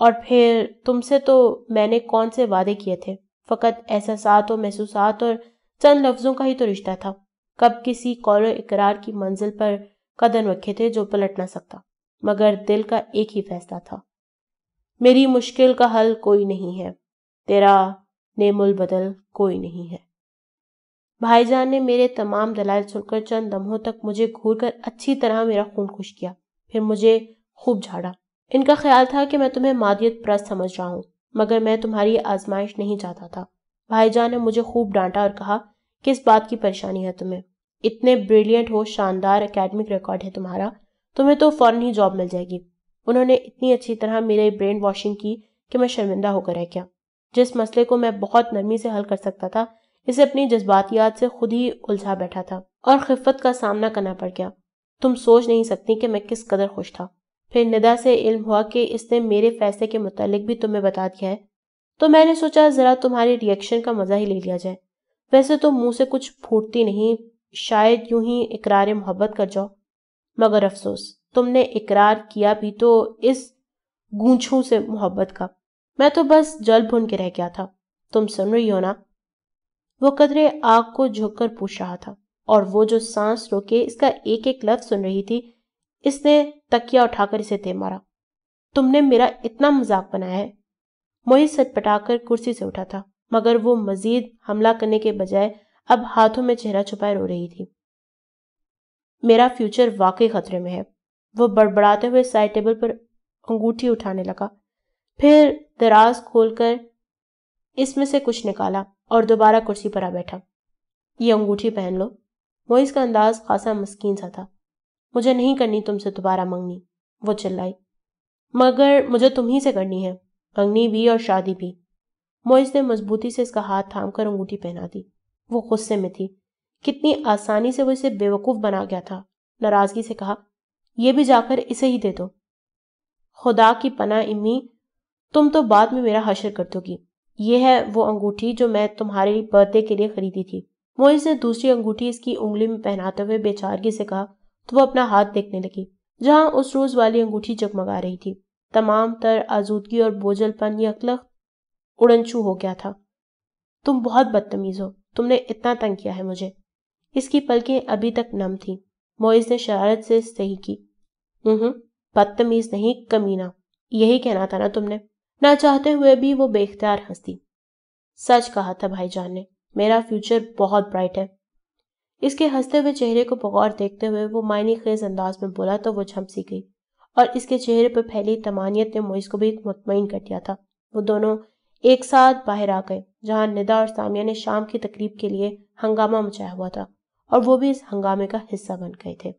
और फिर तुमसे तो मैंने कौन से वादे किए थे फ़कत एहसास और महसूसात और चंद लफ्ज़ों का ही तो रिश्ता था कब किसी कौल इकरार की मंजिल पर कदम रखे थे जो पलट ना सकता मगर दिल का एक ही फैसला था मेरी मुश्किल का हल कोई नहीं है तेरा नेमुल बदल कोई नहीं है भाईजान ने मेरे तमाम दलाल सुनकर चंद दमों तक मुझे घूर कर अच्छी तरह मेरा खून खुश किया फिर मुझे खूब झाड़ा इनका ख्याल था कि मैं तुम्हें मादियत प्रस्त समझ रहा हूँ मगर मैं तुम्हारी आजमाइश नहीं चाहता था भाईजान ने मुझे खूब डांटा और कहा कि इस बात की परेशानी है तुम्हें इतने ब्रिलियंट हो शानदार एकेडमिक रिकॉर्ड है तुम्हारा तुम्हें तो फ़ौरन ही जॉब मिल जाएगी उन्होंने इतनी अच्छी तरह मेरे ब्रेन वॉशिंग की कि मैं शर्मिंदा होकर रह गया जिस मसले को मैं बहुत नरमी से हल कर सकता था इसे अपनी जज्बातियात से खुद ही उलझा बैठा था और खिफत का सामना करना पड़ गया तुम सोच नहीं सकती कि मैं किस कदर खुश था फिर निदा से इल्म हुआ कि इसने मेरे फैसले के मुतालिक भी तुम्हें बता दिया है तो मैंने सोचा ज़रा तुम्हारे रिएक्शन का मज़ा ही ले लिया जाए वैसे तो मुंह से कुछ फूटती नहीं शायद यूं ही इकरार मोहब्बत कर जाओ मगर अफसोस तुमने इकरार किया भी तो इस गूंछों से मोहब्बत का मैं तो बस जल भुन के रह गया था तुम सुन रही हो ना वो कदरे आग को झुककर पूछ रहा था और वो जो सांस रोके इसका एक एक लफ्ज सुन रही थी इसने तकिया उठाकर इसे दे मारा तुमने मेरा इतना मजाक बनाया है मोहित सटपटाकर कुर्सी से उठा था मगर वो मजीद हमला करने के बजाय अब हाथों में चेहरा छुपाए रो रही थी मेरा फ्यूचर वाकई खतरे में है वो बड़बड़ाते हुए साइड टेबल पर अंगूठी उठाने लगा फिर दराज खोलकर इसमें से कुछ निकाला और दोबारा कुर्सी पर आ बैठा ये अंगूठी पहन लो मोइस का अंदाज खासा मस्किन सा था मुझे नहीं करनी तुमसे दोबारा मंगनी वो चिल्लाई मगर मुझे तुम ही से करनी है मंगनी भी और शादी भी मोइस ने मजबूती से इसका हाथ थाम कर अंगूठी पहना दी वो गुस्से में थी कितनी आसानी से वो इसे बेवकूफ बना गया था नाराजगी से कहा यह भी जाकर इसे ही दे दो खुदा की पना इम्मी तुम तो बाद में मेरा हशर कर दोगी ये है वो अंगूठी जो मैं तुम्हारे बर्थडे के लिए खरीदी थी मोइस ने दूसरी अंगूठी इसकी उंगली में पहनाते हुए बेचारगी से कहा तो वह अपना हाथ देखने लगी जहां उस रोज वाली अंगूठी जगमगा रही थी तमाम तर आजूदगी और बोझलपन यह उड़नछू हो गया था तुम बहुत बदतमीज हो तुमने इतना तंग किया है मुझे इसकी पलकें अभी तक नम थी मोइज ने शरारत से सही की हम्म बदतमीज नहीं कमीना यही कहना था ना तुमने ना चाहते हुए भी वो बेख्तियार हंसती सच कहा था भाईजान ने मेरा फ्यूचर बहुत ब्राइट है इसके हंसते हुए चेहरे को बगौर देखते हुए वो मायने खेज अंदाज में बोला तो वो झमसी गई और इसके चेहरे पर फैली तमानियत ने मोइस को भी मुतमिन कर दिया था वो दोनों एक साथ बाहर आ गए जहां निदा और सामिया ने शाम की तकरीब के लिए हंगामा मचाया हुआ था और वो भी इस हंगामे का हिस्सा बन गए थे